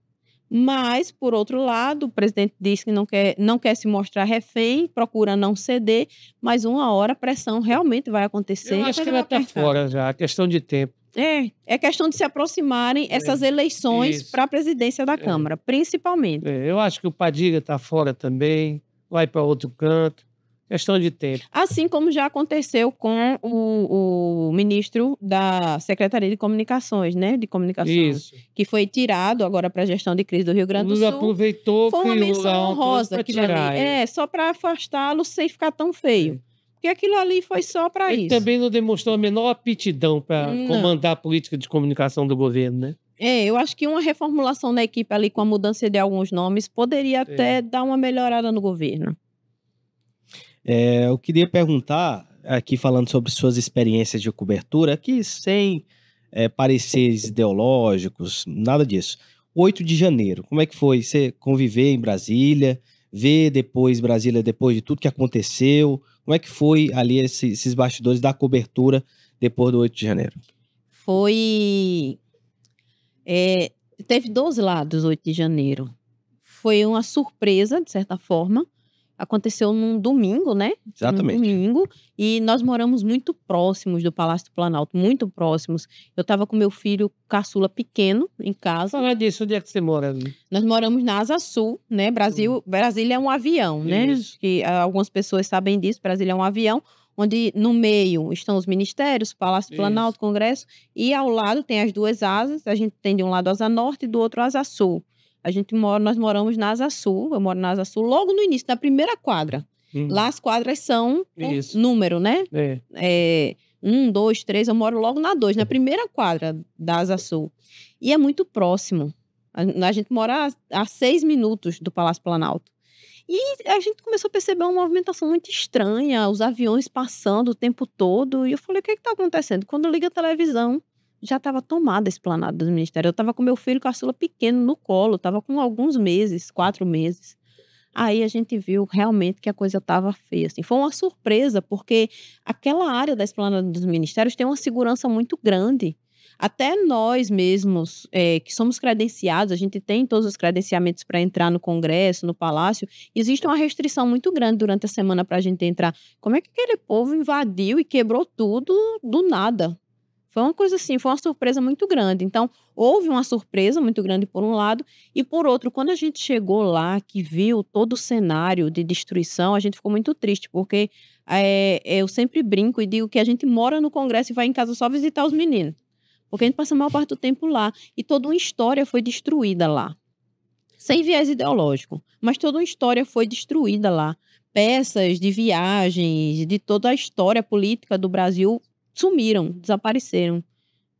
Mas, por outro lado, o presidente diz que não quer, não quer se mostrar refém, procura não ceder, mas uma hora a pressão realmente vai acontecer. Eu acho que vai está fora já, a é questão de tempo. É, é questão de se aproximarem é, essas eleições para a presidência da é. Câmara, é, principalmente. É, eu acho que o Padilha está fora também, vai para outro canto. Questão de tempo. Assim como já aconteceu com o, o ministro da Secretaria de Comunicações, né? De comunicações. Isso. Que foi tirado agora para a gestão de crise do Rio Grande do Lula Sul. aproveitou foi uma menção honrosa que ali. É, só para afastá-lo sem ficar tão feio. É. Porque aquilo ali foi só para isso. Ele também não demonstrou a menor aptidão para comandar a política de comunicação do governo, né? É, eu acho que uma reformulação da equipe ali com a mudança de alguns nomes poderia é. até dar uma melhorada no governo. É, eu queria perguntar, aqui falando sobre suas experiências de cobertura, aqui sem é, pareceres ideológicos, nada disso. 8 de janeiro, como é que foi você conviver em Brasília, ver depois Brasília, depois de tudo que aconteceu? Como é que foi ali esse, esses bastidores da cobertura depois do 8 de janeiro? Foi. É, teve dois lados 8 de janeiro. Foi uma surpresa, de certa forma, aconteceu num domingo, né? Exatamente. Num domingo. E nós moramos muito próximos do Palácio do Planalto, muito próximos. Eu estava com meu filho caçula pequeno em casa. Fala disso, onde é que você mora? Né? Nós moramos na Asa Sul, né? Brasil, uhum. Brasília é um avião, né? Isso. Que ah, algumas pessoas sabem disso, Brasília é um avião. Onde no meio estão os ministérios, Palácio do Planalto, Congresso, e ao lado tem as duas asas. A gente tem de um lado a asa norte e do outro a asa sul. A gente mora, nós moramos na Asa Sul, eu moro na Asa Sul, logo no início, na primeira quadra. Hum. Lá as quadras são Isso. número, né? É. é. Um, dois, três, eu moro logo na dois, na primeira quadra da Asa Sul. E é muito próximo. A, a gente mora a, a seis minutos do Palácio Planalto. E a gente começou a perceber uma movimentação muito estranha, os aviões passando o tempo todo. E eu falei, o que é está acontecendo? Quando liga a televisão, já estava tomada a esplanada do ministério. Eu estava com meu filho caçula pequeno no colo, estava com alguns meses, quatro meses. Aí a gente viu realmente que a coisa estava feia. Assim. Foi uma surpresa, porque aquela área da esplanada dos ministérios tem uma segurança muito grande. Até nós mesmos, é, que somos credenciados, a gente tem todos os credenciamentos para entrar no Congresso, no Palácio, existe uma restrição muito grande durante a semana para a gente entrar. Como é que aquele povo invadiu e quebrou tudo do nada? Foi uma coisa assim, foi uma surpresa muito grande. Então, houve uma surpresa muito grande por um lado, e por outro, quando a gente chegou lá, que viu todo o cenário de destruição, a gente ficou muito triste, porque é, eu sempre brinco e digo que a gente mora no Congresso e vai em casa só visitar os meninos. Porque a gente passa a maior parte do tempo lá. E toda uma história foi destruída lá. Sem viés ideológico, mas toda uma história foi destruída lá. Peças de viagens, de toda a história política do Brasil sumiram, desapareceram.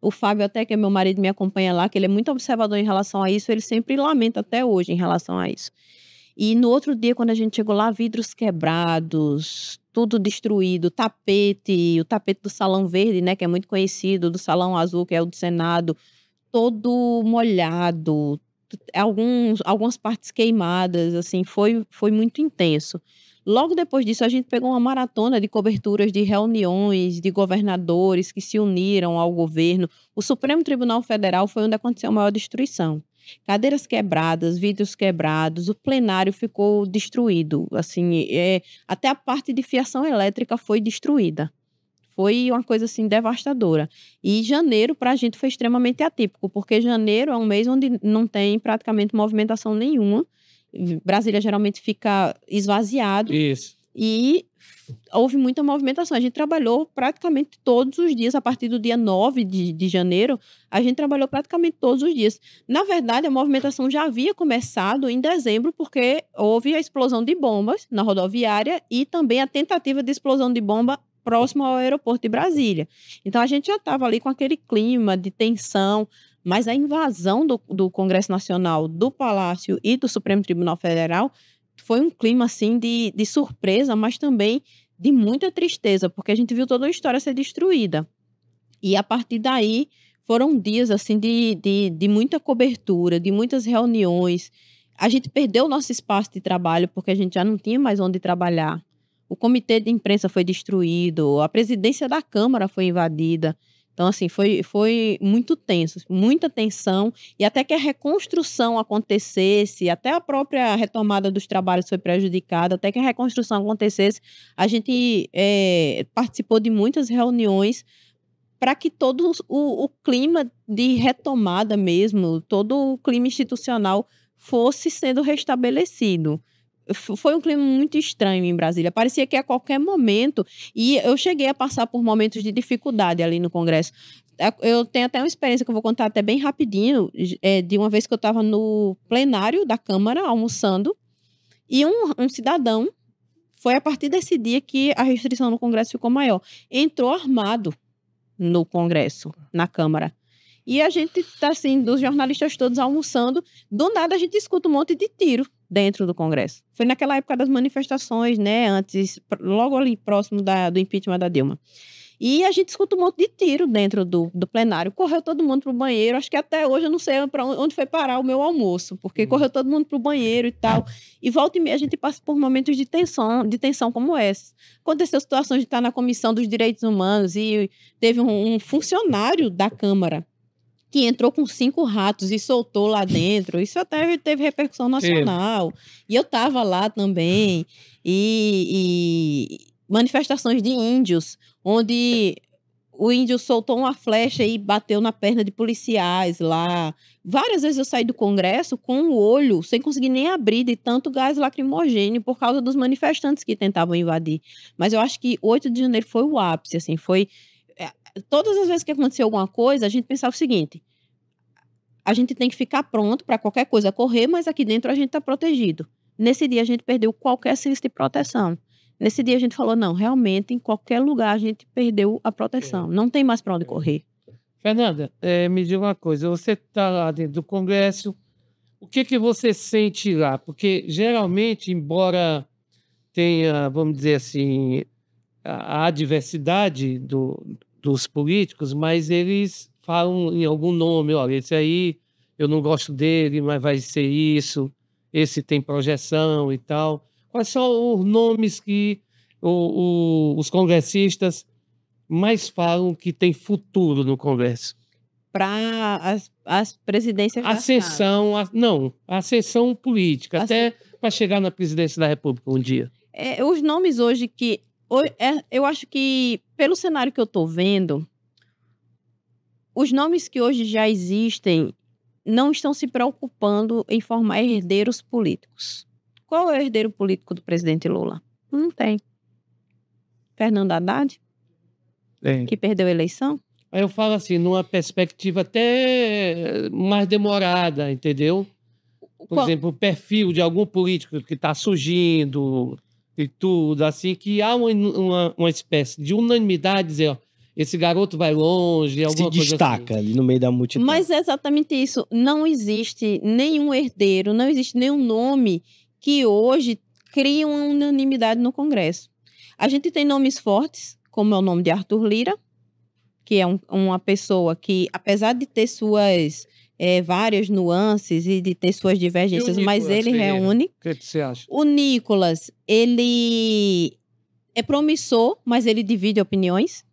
O Fábio até, que é meu marido, me acompanha lá, que ele é muito observador em relação a isso, ele sempre lamenta até hoje em relação a isso. E no outro dia, quando a gente chegou lá, vidros quebrados, tudo destruído, tapete, o tapete do Salão Verde, né, que é muito conhecido, do Salão Azul, que é o do Senado, todo molhado, alguns, algumas partes queimadas, assim, foi, foi muito intenso. Logo depois disso, a gente pegou uma maratona de coberturas de reuniões de governadores que se uniram ao governo. O Supremo Tribunal Federal foi onde aconteceu a maior destruição. Cadeiras quebradas, vidros quebrados, o plenário ficou destruído. Assim, é, até a parte de fiação elétrica foi destruída. Foi uma coisa assim devastadora. E janeiro para a gente foi extremamente atípico, porque janeiro é um mês onde não tem praticamente movimentação nenhuma Brasília geralmente fica esvaziado. Isso. E houve muita movimentação. A gente trabalhou praticamente todos os dias, a partir do dia 9 de, de janeiro, a gente trabalhou praticamente todos os dias. Na verdade, a movimentação já havia começado em dezembro, porque houve a explosão de bombas na rodoviária e também a tentativa de explosão de bomba próximo ao aeroporto de Brasília. Então a gente já estava ali com aquele clima de tensão. Mas a invasão do, do Congresso Nacional, do Palácio e do Supremo Tribunal Federal foi um clima assim de, de surpresa, mas também de muita tristeza, porque a gente viu toda a história ser destruída. E a partir daí foram dias assim de, de, de muita cobertura, de muitas reuniões. A gente perdeu o nosso espaço de trabalho porque a gente já não tinha mais onde trabalhar. O comitê de imprensa foi destruído, a presidência da Câmara foi invadida. Então, assim, foi, foi muito tenso, muita tensão, e até que a reconstrução acontecesse, até a própria retomada dos trabalhos foi prejudicada, até que a reconstrução acontecesse, a gente é, participou de muitas reuniões para que todo o, o clima de retomada mesmo, todo o clima institucional fosse sendo restabelecido foi um clima muito estranho em Brasília. Parecia que a qualquer momento. E eu cheguei a passar por momentos de dificuldade ali no Congresso. É, eu tenho até uma experiência que eu vou contar até bem rapidinho, é, de uma vez que eu estava no plenário da Câmara almoçando, e um, um cidadão foi a partir desse dia que a restrição no Congresso ficou maior. Entrou armado no Congresso, na Câmara. E a gente está assim, dos jornalistas todos almoçando, do nada a gente escuta um monte de tiro dentro do Congresso. Foi naquela época das manifestações, né? Antes, logo ali próximo da, do impeachment da Dilma. E a gente escuta um monte de tiro dentro do, do plenário. Correu todo mundo pro banheiro. Acho que até hoje eu não sei para onde foi parar o meu almoço, porque hum. correu todo mundo pro banheiro e tal. E volta e meia a gente passa por momentos de tensão, de tensão como essa. Aconteceu situações de estar na comissão dos direitos humanos e teve um, um funcionário da Câmara que entrou com cinco ratos e soltou lá dentro. Isso até teve repercussão nacional. E, e eu estava lá também. E, e, manifestações de índios, onde o índio soltou uma flecha e bateu na perna de policiais lá. Várias vezes eu saí do Congresso com o olho sem conseguir nem abrir de tanto gás lacrimogêneo por causa dos manifestantes que tentavam invadir. Mas eu acho que 8 de janeiro foi o ápice, assim, foi todas as vezes que aconteceu alguma coisa, a gente pensava o seguinte: a gente tem que ficar pronto para qualquer coisa correr, mas aqui dentro a gente está protegido. Nesse dia a gente perdeu qualquer senso de proteção. Nesse dia a gente falou: não, realmente, em qualquer lugar a gente perdeu a proteção. Não tem mais para onde correr. Fernanda, é, me diga uma coisa: você está lá dentro do Congresso, o que, que você sente lá? Porque geralmente, embora tenha, vamos dizer assim, a, a adversidade do, dos políticos, mas eles falam em algum nome, olha, esse aí eu não gosto dele, mas vai ser isso, esse tem projeção e tal. Quais são os nomes que o, o, os congressistas mais falam que tem futuro no Congresso? Para as, as presidências. Ascensão, a, não, ascensão política, As... até para chegar na presidência da República um dia. É, os nomes hoje que é, eu acho que, pelo cenário que eu estou vendo, os nomes que hoje já existem não estão se preocupando em formar herdeiros políticos. Qual é o herdeiro político do presidente Lula? Não tem. Fernando Haddad? Tem. Que perdeu a eleição? Eu falo assim, numa perspectiva até mais demorada, entendeu? Por Qual? exemplo, o perfil de algum político que está surgindo, e tudo, assim, que há uma, uma, uma espécie de unanimidade, dizer, ó, esse garoto vai longe, alguma Se destaca assim. ali no meio da multidão. Mas é exatamente isso. Não existe nenhum herdeiro, não existe nenhum nome que hoje crie uma unanimidade no Congresso. A gente tem nomes fortes, como é o nome de Arthur Lira, que é um, uma pessoa que, apesar de ter suas é, várias nuances e de ter suas divergências, mas ele Ferreira? reúne. O que, que você acha? O Nicolas, ele é promissor, mas ele divide opiniões.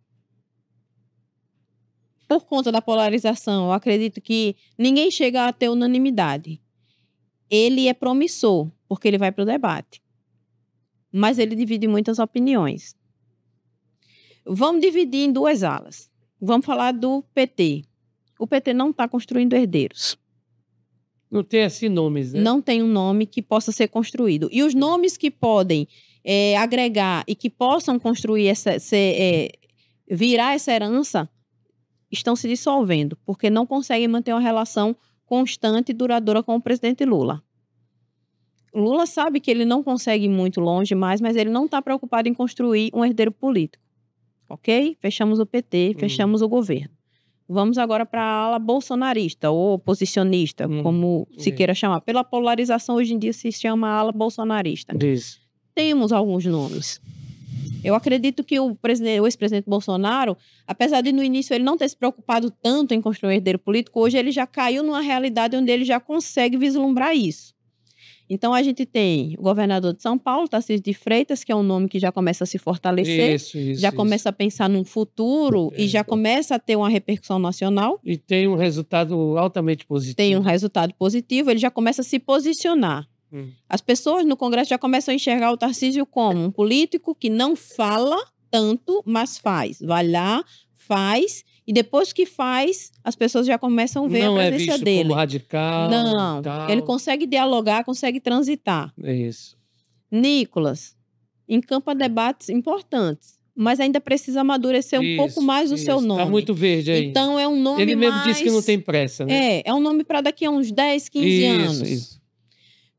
Por conta da polarização, eu acredito que ninguém chega a ter unanimidade. Ele é promissor, porque ele vai para o debate. Mas ele divide muitas opiniões. Vamos dividir em duas alas. Vamos falar do PT. O PT não está construindo herdeiros. Não tem assim nomes, né? Não tem um nome que possa ser construído. E os nomes que podem é, agregar e que possam construir essa, ser, é, virar essa herança estão se dissolvendo, porque não conseguem manter uma relação constante e duradoura com o presidente Lula. Lula sabe que ele não consegue ir muito longe mais, mas ele não está preocupado em construir um herdeiro político. Ok? Fechamos o PT, uhum. fechamos hum. o governo. Vamos agora para a ala bolsonarista ou oposicionista, hum, como se é. queira chamar. Pela polarização, hoje em dia se chama ala bolsonarista. Isso. Temos alguns nomes. Eu acredito que o, o ex-presidente Bolsonaro, apesar de no início ele não ter se preocupado tanto em construir um herdeiro político, hoje ele já caiu numa realidade onde ele já consegue vislumbrar isso. Então a gente tem o governador de São Paulo, Tarcísio de Freitas, que é um nome que já começa a se fortalecer, isso, isso, já isso. começa a pensar num futuro é. e já começa a ter uma repercussão nacional. E tem um resultado altamente positivo. Tem um resultado positivo, ele já começa a se posicionar. Hum. As pessoas no Congresso já começam a enxergar o Tarcísio como um político que não fala tanto, mas faz. Vai lá, faz e depois que faz, as pessoas já começam a ver não a é presença é visto dele. Como radical. Não, tal. ele consegue dialogar, consegue transitar. É isso. Nicolas encampa debates importantes, mas ainda precisa amadurecer um isso, pouco mais o isso. seu tá nome. Está muito verde aí. Então é um nome Ele mesmo mais... disse que não tem pressa, né? É, é um nome para daqui a uns 10, 15 isso, anos. Isso.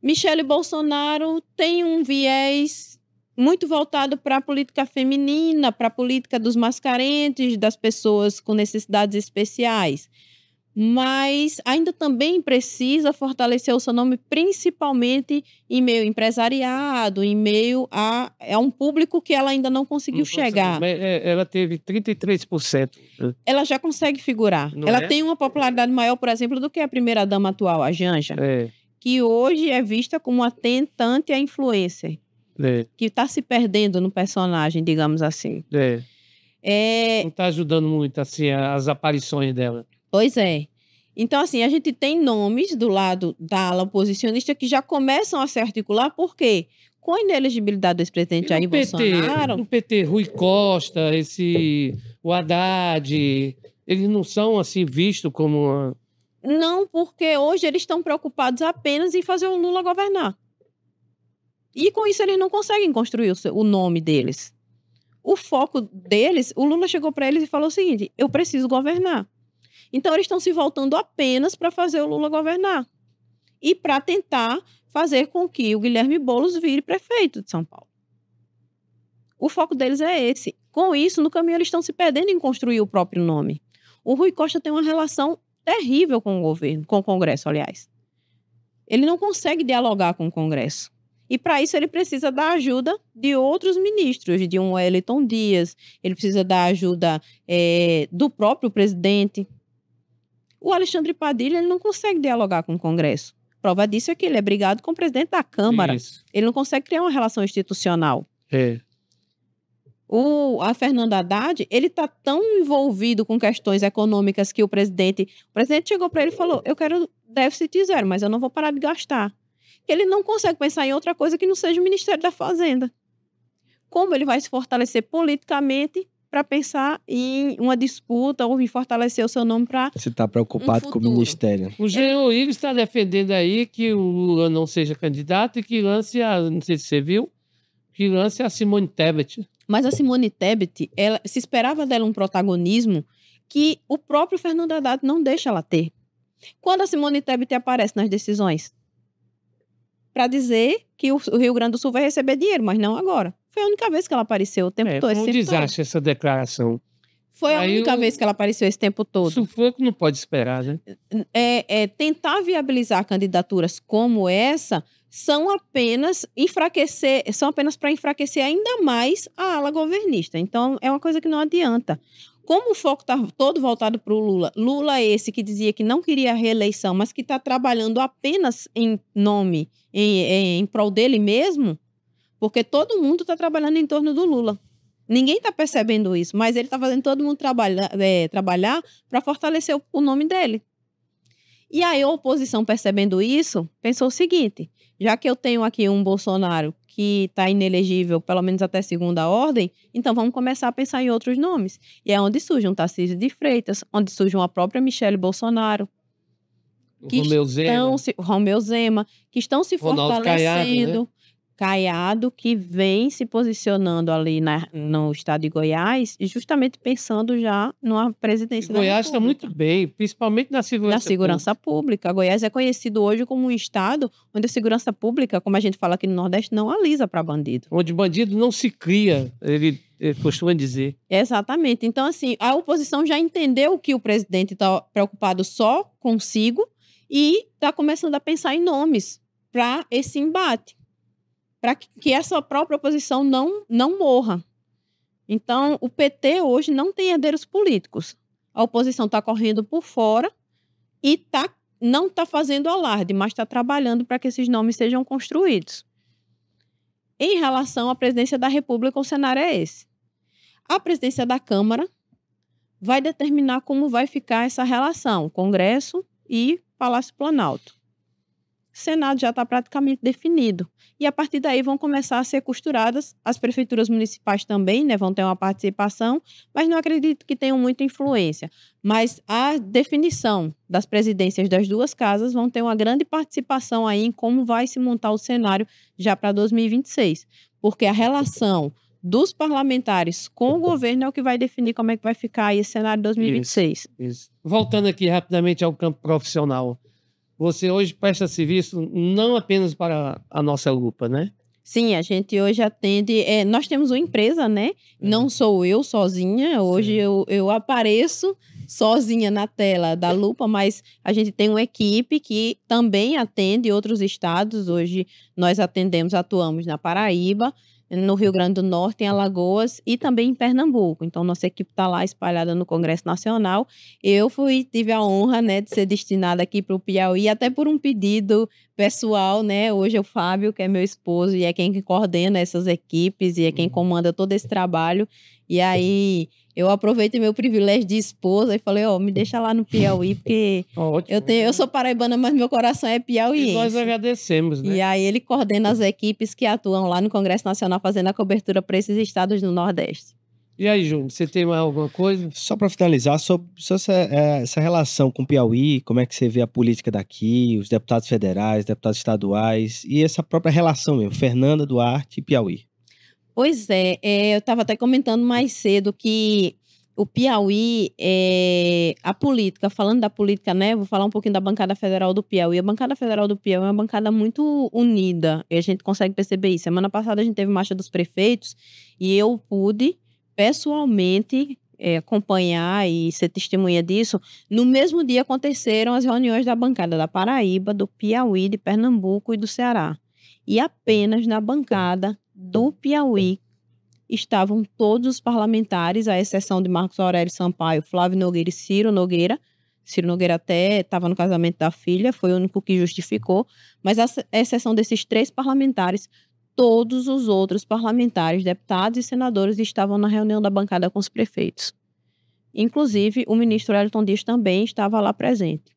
Michele Bolsonaro tem um viés muito voltado para a política feminina, para a política dos mascarentes, das pessoas com necessidades especiais. Mas ainda também precisa fortalecer o seu nome, principalmente em meio empresariado, em meio a, a é um público que ela ainda não conseguiu não chegar. Consegue, é, ela teve 33%. Né? Ela já consegue figurar. Não ela é? tem uma popularidade maior, por exemplo, do que a primeira-dama atual, a Janja, é. que hoje é vista como atentante à influencer. É. Que está se perdendo no personagem, digamos assim. É. é... Não está ajudando muito, assim, as aparições dela. Pois é. Então, assim, a gente tem nomes do lado da ala oposicionista que já começam a se articular, por quê? Com a inelegibilidade do ex-presidente Jair PT, Bolsonaro... No PT, Rui Costa, esse... o Haddad, eles não são, assim, vistos como... Uma... Não, porque hoje eles estão preocupados apenas em fazer o Lula governar. E com isso eles não conseguem construir o, seu, o nome deles. O foco deles, o Lula chegou para eles e falou o seguinte: eu preciso governar. Então eles estão se voltando apenas para fazer o Lula governar e para tentar fazer com que o Guilherme Boulos vire prefeito de São Paulo. O foco deles é esse. Com isso, no caminho eles estão se perdendo em construir o próprio nome. O Rui Costa tem uma relação terrível com o governo, com o Congresso, aliás. Ele não consegue dialogar com o Congresso. E para isso ele precisa da ajuda de outros ministros, de um Wellington Dias, ele precisa da ajuda é, do próprio presidente. O Alexandre Padilha ele não consegue dialogar com o Congresso. Prova disso é que ele é brigado com o presidente da Câmara. Isso. Ele não consegue criar uma relação institucional. É. O, a Fernanda Haddad, ele está tão envolvido com questões econômicas que o presidente. O presidente chegou para ele e falou: Eu quero déficit zero, mas eu não vou parar de gastar ele não consegue pensar em outra coisa que não seja o Ministério da Fazenda. Como ele vai se fortalecer politicamente para pensar em uma disputa ou em fortalecer o seu nome para. Você está preocupado um com o Ministério. O Jean Ives está defendendo aí que o Lula não seja candidato e que lance a. Não sei se você viu, que lance a Simone Tebet. Mas a Simone Tebet, ela, se esperava dela um protagonismo que o próprio Fernando Haddad não deixa ela ter. Quando a Simone Tebet aparece nas decisões? para dizer que o Rio Grande do Sul vai receber dinheiro, mas não agora. Foi a única vez que ela apareceu o tempo é, todo. Foi um desastre todo. essa declaração. Foi Aí a única eu... vez que ela apareceu esse tempo todo. Sufoco não pode esperar, né? É, é, tentar viabilizar candidaturas como essa são apenas enfraquecer, são apenas para enfraquecer ainda mais a ala governista. Então, é uma coisa que não adianta como o foco está todo voltado para o Lula, Lula esse que dizia que não queria a reeleição, mas que está trabalhando apenas em nome, em, em, em prol dele mesmo, porque todo mundo está trabalhando em torno do Lula. Ninguém está percebendo isso, mas ele está fazendo todo mundo trabalha, é, trabalhar para fortalecer o, o nome dele. E aí a oposição percebendo isso, pensou o seguinte, já que eu tenho aqui um Bolsonaro que está inelegível, pelo menos até segunda ordem, então vamos começar a pensar em outros nomes. E é onde surge um Tarcísio de Freitas, onde surge uma própria Michele Bolsonaro. Que Romeu Zema. se, Romeu Zema, que estão se Ronaldo fortalecendo. Caiado, né? Caiado, que vem se posicionando ali na, no estado de Goiás, justamente pensando já numa presidência e Goiás está muito bem, principalmente na segurança, na segurança pública. pública. Goiás é conhecido hoje como um estado onde a segurança pública, como a gente fala aqui no Nordeste, não alisa para bandido. Onde bandido não se cria, ele costuma dizer. Exatamente. Então, assim, a oposição já entendeu que o presidente está preocupado só consigo e está começando a pensar em nomes para esse embate para que essa própria oposição não, não morra. Então, o PT hoje não tem herdeiros políticos. A oposição está correndo por fora e tá, não está fazendo alarde, mas está trabalhando para que esses nomes sejam construídos. Em relação à presidência da República, o cenário é esse. A presidência da Câmara vai determinar como vai ficar essa relação, Congresso e Palácio Planalto. Senado já está praticamente definido. E a partir daí vão começar a ser costuradas, as prefeituras municipais também né, vão ter uma participação, mas não acredito que tenham muita influência. Mas a definição das presidências das duas casas vão ter uma grande participação aí em como vai se montar o cenário já para 2026, porque a relação dos parlamentares com o governo é o que vai definir como é que vai ficar aí esse cenário de 2026. Isso, isso. Voltando aqui rapidamente ao campo profissional, você hoje presta serviço não apenas para a nossa lupa, né? Sim, a gente hoje atende. É, nós temos uma empresa, né? Uhum. Não sou eu sozinha. Hoje eu, eu apareço sozinha na tela da lupa, mas a gente tem uma equipe que também atende outros estados. Hoje nós atendemos, atuamos na Paraíba, no Rio Grande do Norte, em Alagoas e também em Pernambuco. Então, nossa equipe está lá espalhada no Congresso Nacional. Eu fui, tive a honra né, de ser destinada aqui para o Piauí, até por um pedido pessoal, né? Hoje é o Fábio, que é meu esposo, e é quem coordena essas equipes e é quem uhum. comanda todo esse trabalho. E aí eu aproveito meu privilégio de esposa e falei, ó, oh, me deixa lá no Piauí, porque Ótimo. eu, tenho, eu sou paraibana, mas meu coração é piauí. E nós agradecemos, né? E aí ele coordena as equipes que atuam lá no Congresso Nacional fazendo a cobertura para esses estados do Nordeste. E aí, Júnior, você tem mais alguma coisa? Só para finalizar, sobre, sobre essa, é, essa, relação com o Piauí, como é que você vê a política daqui, os deputados federais, deputados estaduais e essa própria relação mesmo, Fernanda Duarte e Piauí. Pois é, é eu estava até comentando mais cedo que o Piauí, é, a política, falando da política, né? Vou falar um pouquinho da bancada federal do Piauí. A bancada federal do Piauí é uma bancada muito unida, e a gente consegue perceber isso. Semana passada a gente teve marcha dos prefeitos e eu pude pessoalmente é, acompanhar e ser testemunha disso. No mesmo dia aconteceram as reuniões da bancada da Paraíba, do Piauí, de Pernambuco e do Ceará. E apenas na bancada do Piauí estavam todos os parlamentares, à exceção de Marcos Aurélio Sampaio, Flávio Nogueira e Ciro Nogueira. Ciro Nogueira até estava no casamento da filha, foi o único que justificou, mas à exceção desses três parlamentares, todos os outros parlamentares, deputados e senadores estavam na reunião da bancada com os prefeitos. Inclusive, o ministro Elton Dias também estava lá presente.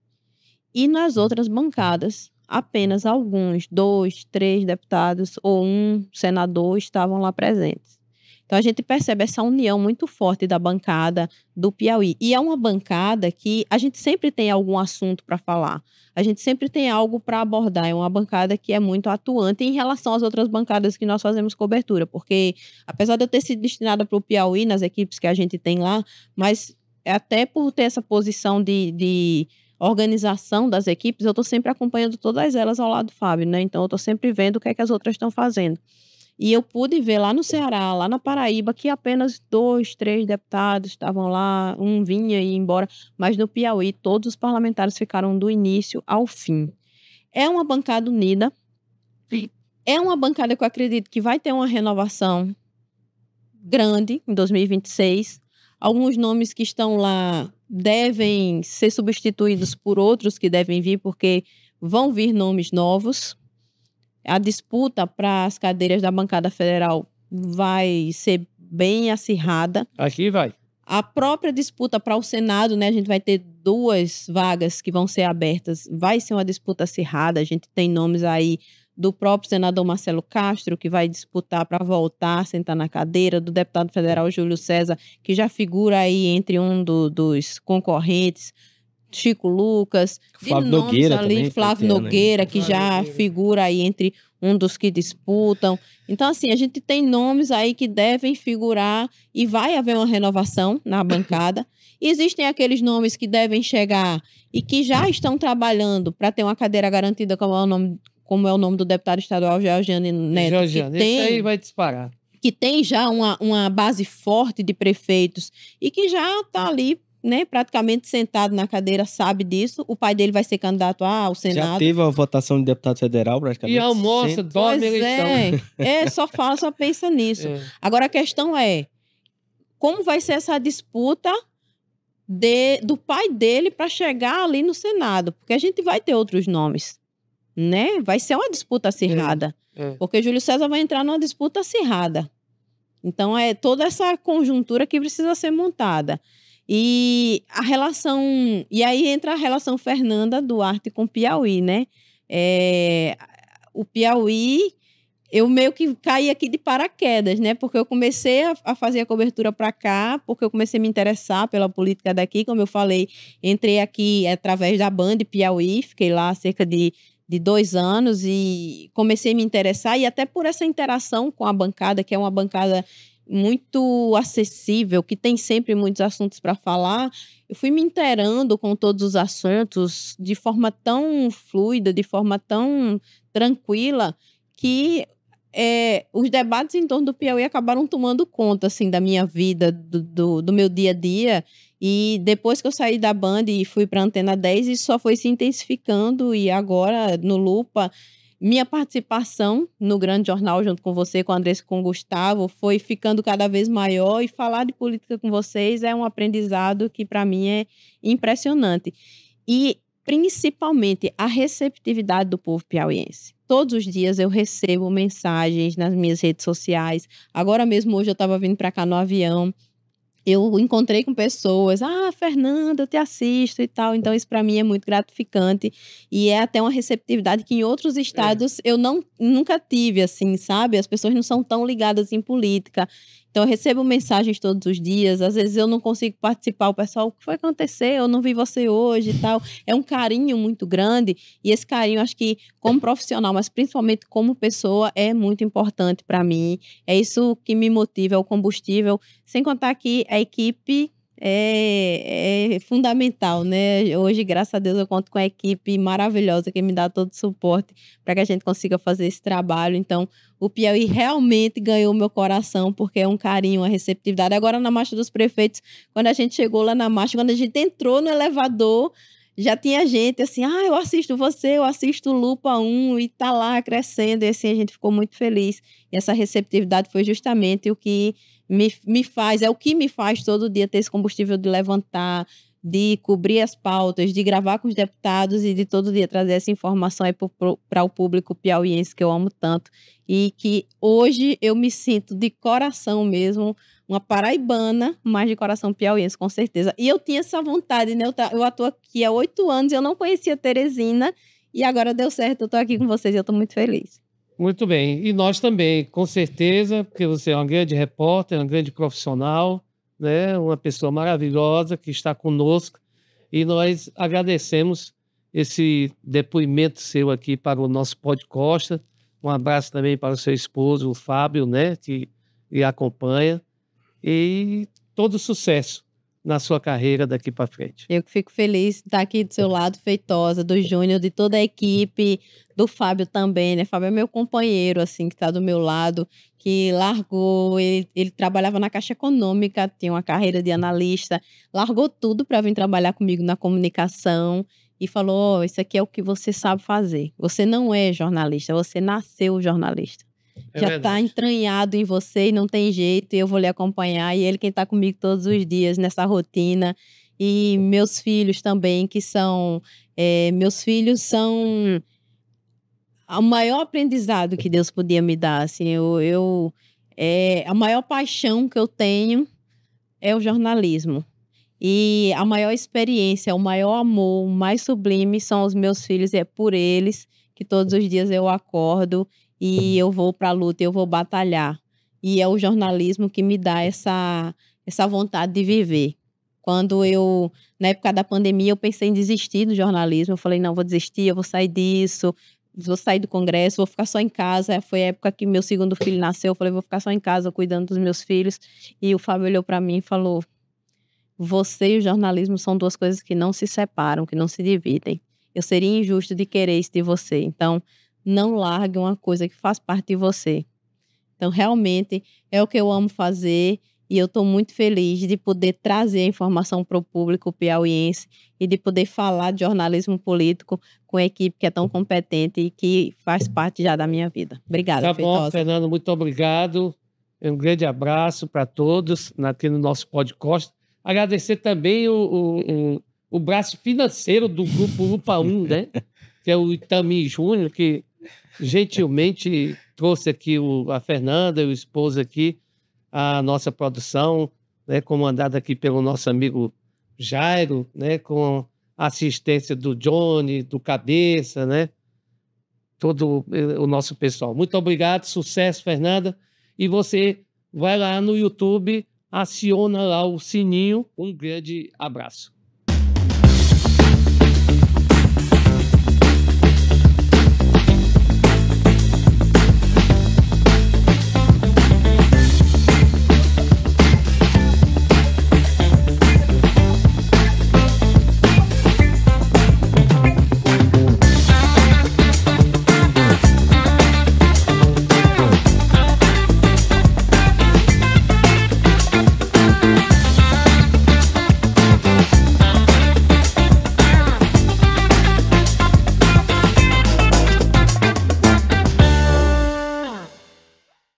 E nas outras bancadas, apenas alguns, dois, três deputados ou um senador estavam lá presentes. Então a gente percebe essa união muito forte da bancada do Piauí. E é uma bancada que a gente sempre tem algum assunto para falar, a gente sempre tem algo para abordar. É uma bancada que é muito atuante em relação às outras bancadas que nós fazemos cobertura, porque apesar de eu ter sido destinada para o Piauí nas equipes que a gente tem lá, mas até por ter essa posição de, de organização das equipes, eu estou sempre acompanhando todas elas ao lado do Fábio, né? Então eu estou sempre vendo o que é que as outras estão fazendo. E eu pude ver lá no Ceará, lá na Paraíba, que apenas dois, três deputados estavam lá, um vinha e ia embora, mas no Piauí todos os parlamentares ficaram do início ao fim. É uma bancada unida, é uma bancada que eu acredito que vai ter uma renovação grande em 2026. Alguns nomes que estão lá devem ser substituídos por outros que devem vir, porque vão vir nomes novos. A disputa para as cadeiras da bancada federal vai ser bem acirrada. Aqui vai. A própria disputa para o Senado, né? A gente vai ter duas vagas que vão ser abertas. Vai ser uma disputa acirrada. A gente tem nomes aí do próprio senador Marcelo Castro, que vai disputar para voltar, sentar na cadeira, do deputado federal Júlio César, que já figura aí entre um do, dos concorrentes, Chico Lucas, Flávio Nogueira ali, também, Flávio né? Nogueira, que já figura aí entre um dos que disputam. Então, assim, a gente tem nomes aí que devem figurar e vai haver uma renovação na bancada. Existem aqueles nomes que devem chegar e que já estão trabalhando para ter uma cadeira garantida, como é o nome, como é o nome do deputado estadual, Georgiane Neto. Georgiane, tem... isso aí vai disparar que tem já uma, uma base forte de prefeitos e que já está ali, né, praticamente sentado na cadeira, sabe disso. O pai dele vai ser candidato ao Senado. Já teve a votação de deputado federal, praticamente. E almoça, Sempre. dorme pois eleição. É. é, só fala, só pensa nisso. É. Agora a questão é: como vai ser essa disputa? De, do pai dele para chegar ali no Senado, porque a gente vai ter outros nomes né? Vai ser uma disputa acirrada. É, é. Porque Júlio César vai entrar numa disputa acirrada. Então é toda essa conjuntura que precisa ser montada. E a relação. E aí entra a relação Fernanda Duarte com Piauí, né? É, o Piauí, eu meio que caí aqui de paraquedas, né? Porque eu comecei a, a fazer a cobertura para cá, porque eu comecei a me interessar pela política daqui. Como eu falei, entrei aqui através da Band Piauí, fiquei lá cerca de de dois anos e comecei a me interessar e até por essa interação com a bancada, que é uma bancada muito acessível, que tem sempre muitos assuntos para falar, eu fui me inteirando com todos os assuntos de forma tão fluida, de forma tão tranquila, que é, os debates em torno do Piauí acabaram tomando conta assim da minha vida, do, do, do meu dia a dia, e depois que eu saí da Band e fui para Antena 10, isso só foi se intensificando e agora no Lupa minha participação no Grande Jornal, junto com você, com a Andressa com o Gustavo, foi ficando cada vez maior e falar de política com vocês é um aprendizado que, para mim, é impressionante. E, principalmente, a receptividade do povo piauiense. Todos os dias eu recebo mensagens nas minhas redes sociais. Agora mesmo, hoje, eu estava vindo para cá no avião eu encontrei com pessoas, ah, Fernanda, eu te assisto e tal. Então, isso para mim é muito gratificante. E é até uma receptividade que em outros estados é. eu não, nunca tive, assim, sabe? As pessoas não são tão ligadas em política. Então eu recebo mensagens todos os dias, às vezes eu não consigo participar, o pessoal, o que foi acontecer? Eu não vi você hoje e tal. É um carinho muito grande e esse carinho acho que como profissional, mas principalmente como pessoa é muito importante para mim. É isso que me motiva, é o combustível, sem contar que a equipe é, é, fundamental, né? Hoje, graças a Deus, eu conto com a equipe maravilhosa que me dá todo o suporte para que a gente consiga fazer esse trabalho. Então, o Piauí realmente ganhou meu coração, porque é um carinho, uma receptividade. Agora, na Marcha dos Prefeitos, quando a gente chegou lá na marcha, quando a gente entrou no elevador, já tinha gente assim, ah, eu assisto você, eu assisto Lupa 1 e tá lá crescendo, e assim a gente ficou muito feliz. E essa receptividade foi justamente o que me, me faz, é o que me faz todo dia ter esse combustível de levantar, de cobrir as pautas, de gravar com os deputados e de todo dia trazer essa informação aí para o público piauiense que eu amo tanto e que hoje eu me sinto de coração mesmo uma paraibana, mas de coração piauiense, com certeza. E eu tinha essa vontade, né? Eu, eu atuo aqui há oito anos, eu não conhecia Teresina e agora deu certo, eu estou aqui com vocês e eu estou muito feliz. Muito bem. E nós também, com certeza, porque você é uma grande repórter, um grande profissional, né? uma pessoa maravilhosa que está conosco. E nós agradecemos esse depoimento seu aqui para o nosso podcast. Costa. Um abraço também para o seu esposo, o Fábio, né? Que, lhe acompanha. E todo sucesso na sua carreira daqui para frente. Eu que fico feliz de estar aqui do seu lado, Feitosa, do Júnior, de toda a equipe, do Fábio também, né? Fábio é meu companheiro, assim, que está do meu lado, que largou, ele, ele, trabalhava na Caixa Econômica, tinha uma carreira de analista, largou tudo para vir trabalhar comigo na comunicação e falou: oh, isso aqui é o que você sabe fazer. Você não é jornalista, você nasceu jornalista. É já está entranhado em você e não tem jeito, e eu vou lhe acompanhar. E ele quem está comigo todos os dias nessa rotina. E meus filhos também, que são. É, meus filhos são o maior aprendizado que Deus podia me dar. Assim, eu, eu é, a maior paixão que eu tenho é o jornalismo. E a maior experiência, o maior amor, o mais sublime são os meus filhos, e é por eles que todos os dias eu acordo e eu vou para a luta, eu vou batalhar. E é o jornalismo que me dá essa, essa vontade de viver. Quando eu, na época da pandemia, eu pensei em desistir do jornalismo. Eu falei, não, vou desistir, eu vou sair disso, vou sair do congresso, vou ficar só em casa. Foi a época que meu segundo filho nasceu. Eu falei, vou ficar só em casa cuidando dos meus filhos. E o Fábio olhou para mim e falou: Você e o jornalismo são duas coisas que não se separam, que não se dividem. Eu seria injusto de querer isso de você. Então, não largue uma coisa que faz parte de você. Então, realmente, é o que eu amo fazer e eu estou muito feliz de poder trazer a informação para o público piauiense e de poder falar de jornalismo político com a equipe que é tão competente e que faz parte já da minha vida. Obrigada, Tá bom, Fernando, muito obrigado. Um grande abraço para todos aqui no nosso podcast. Agradecer também o, o, o, o braço financeiro do Grupo UPA 1, né? que é o Itami Júnior, que gentilmente trouxe aqui o, a Fernanda e o esposo aqui, a nossa produção, né, comandada aqui pelo nosso amigo Jairo, né, com assistência do Johnny, do Cabeça, né, todo o nosso pessoal. Muito obrigado, sucesso, Fernanda. E você vai lá no YouTube, aciona lá o sininho. Um grande abraço.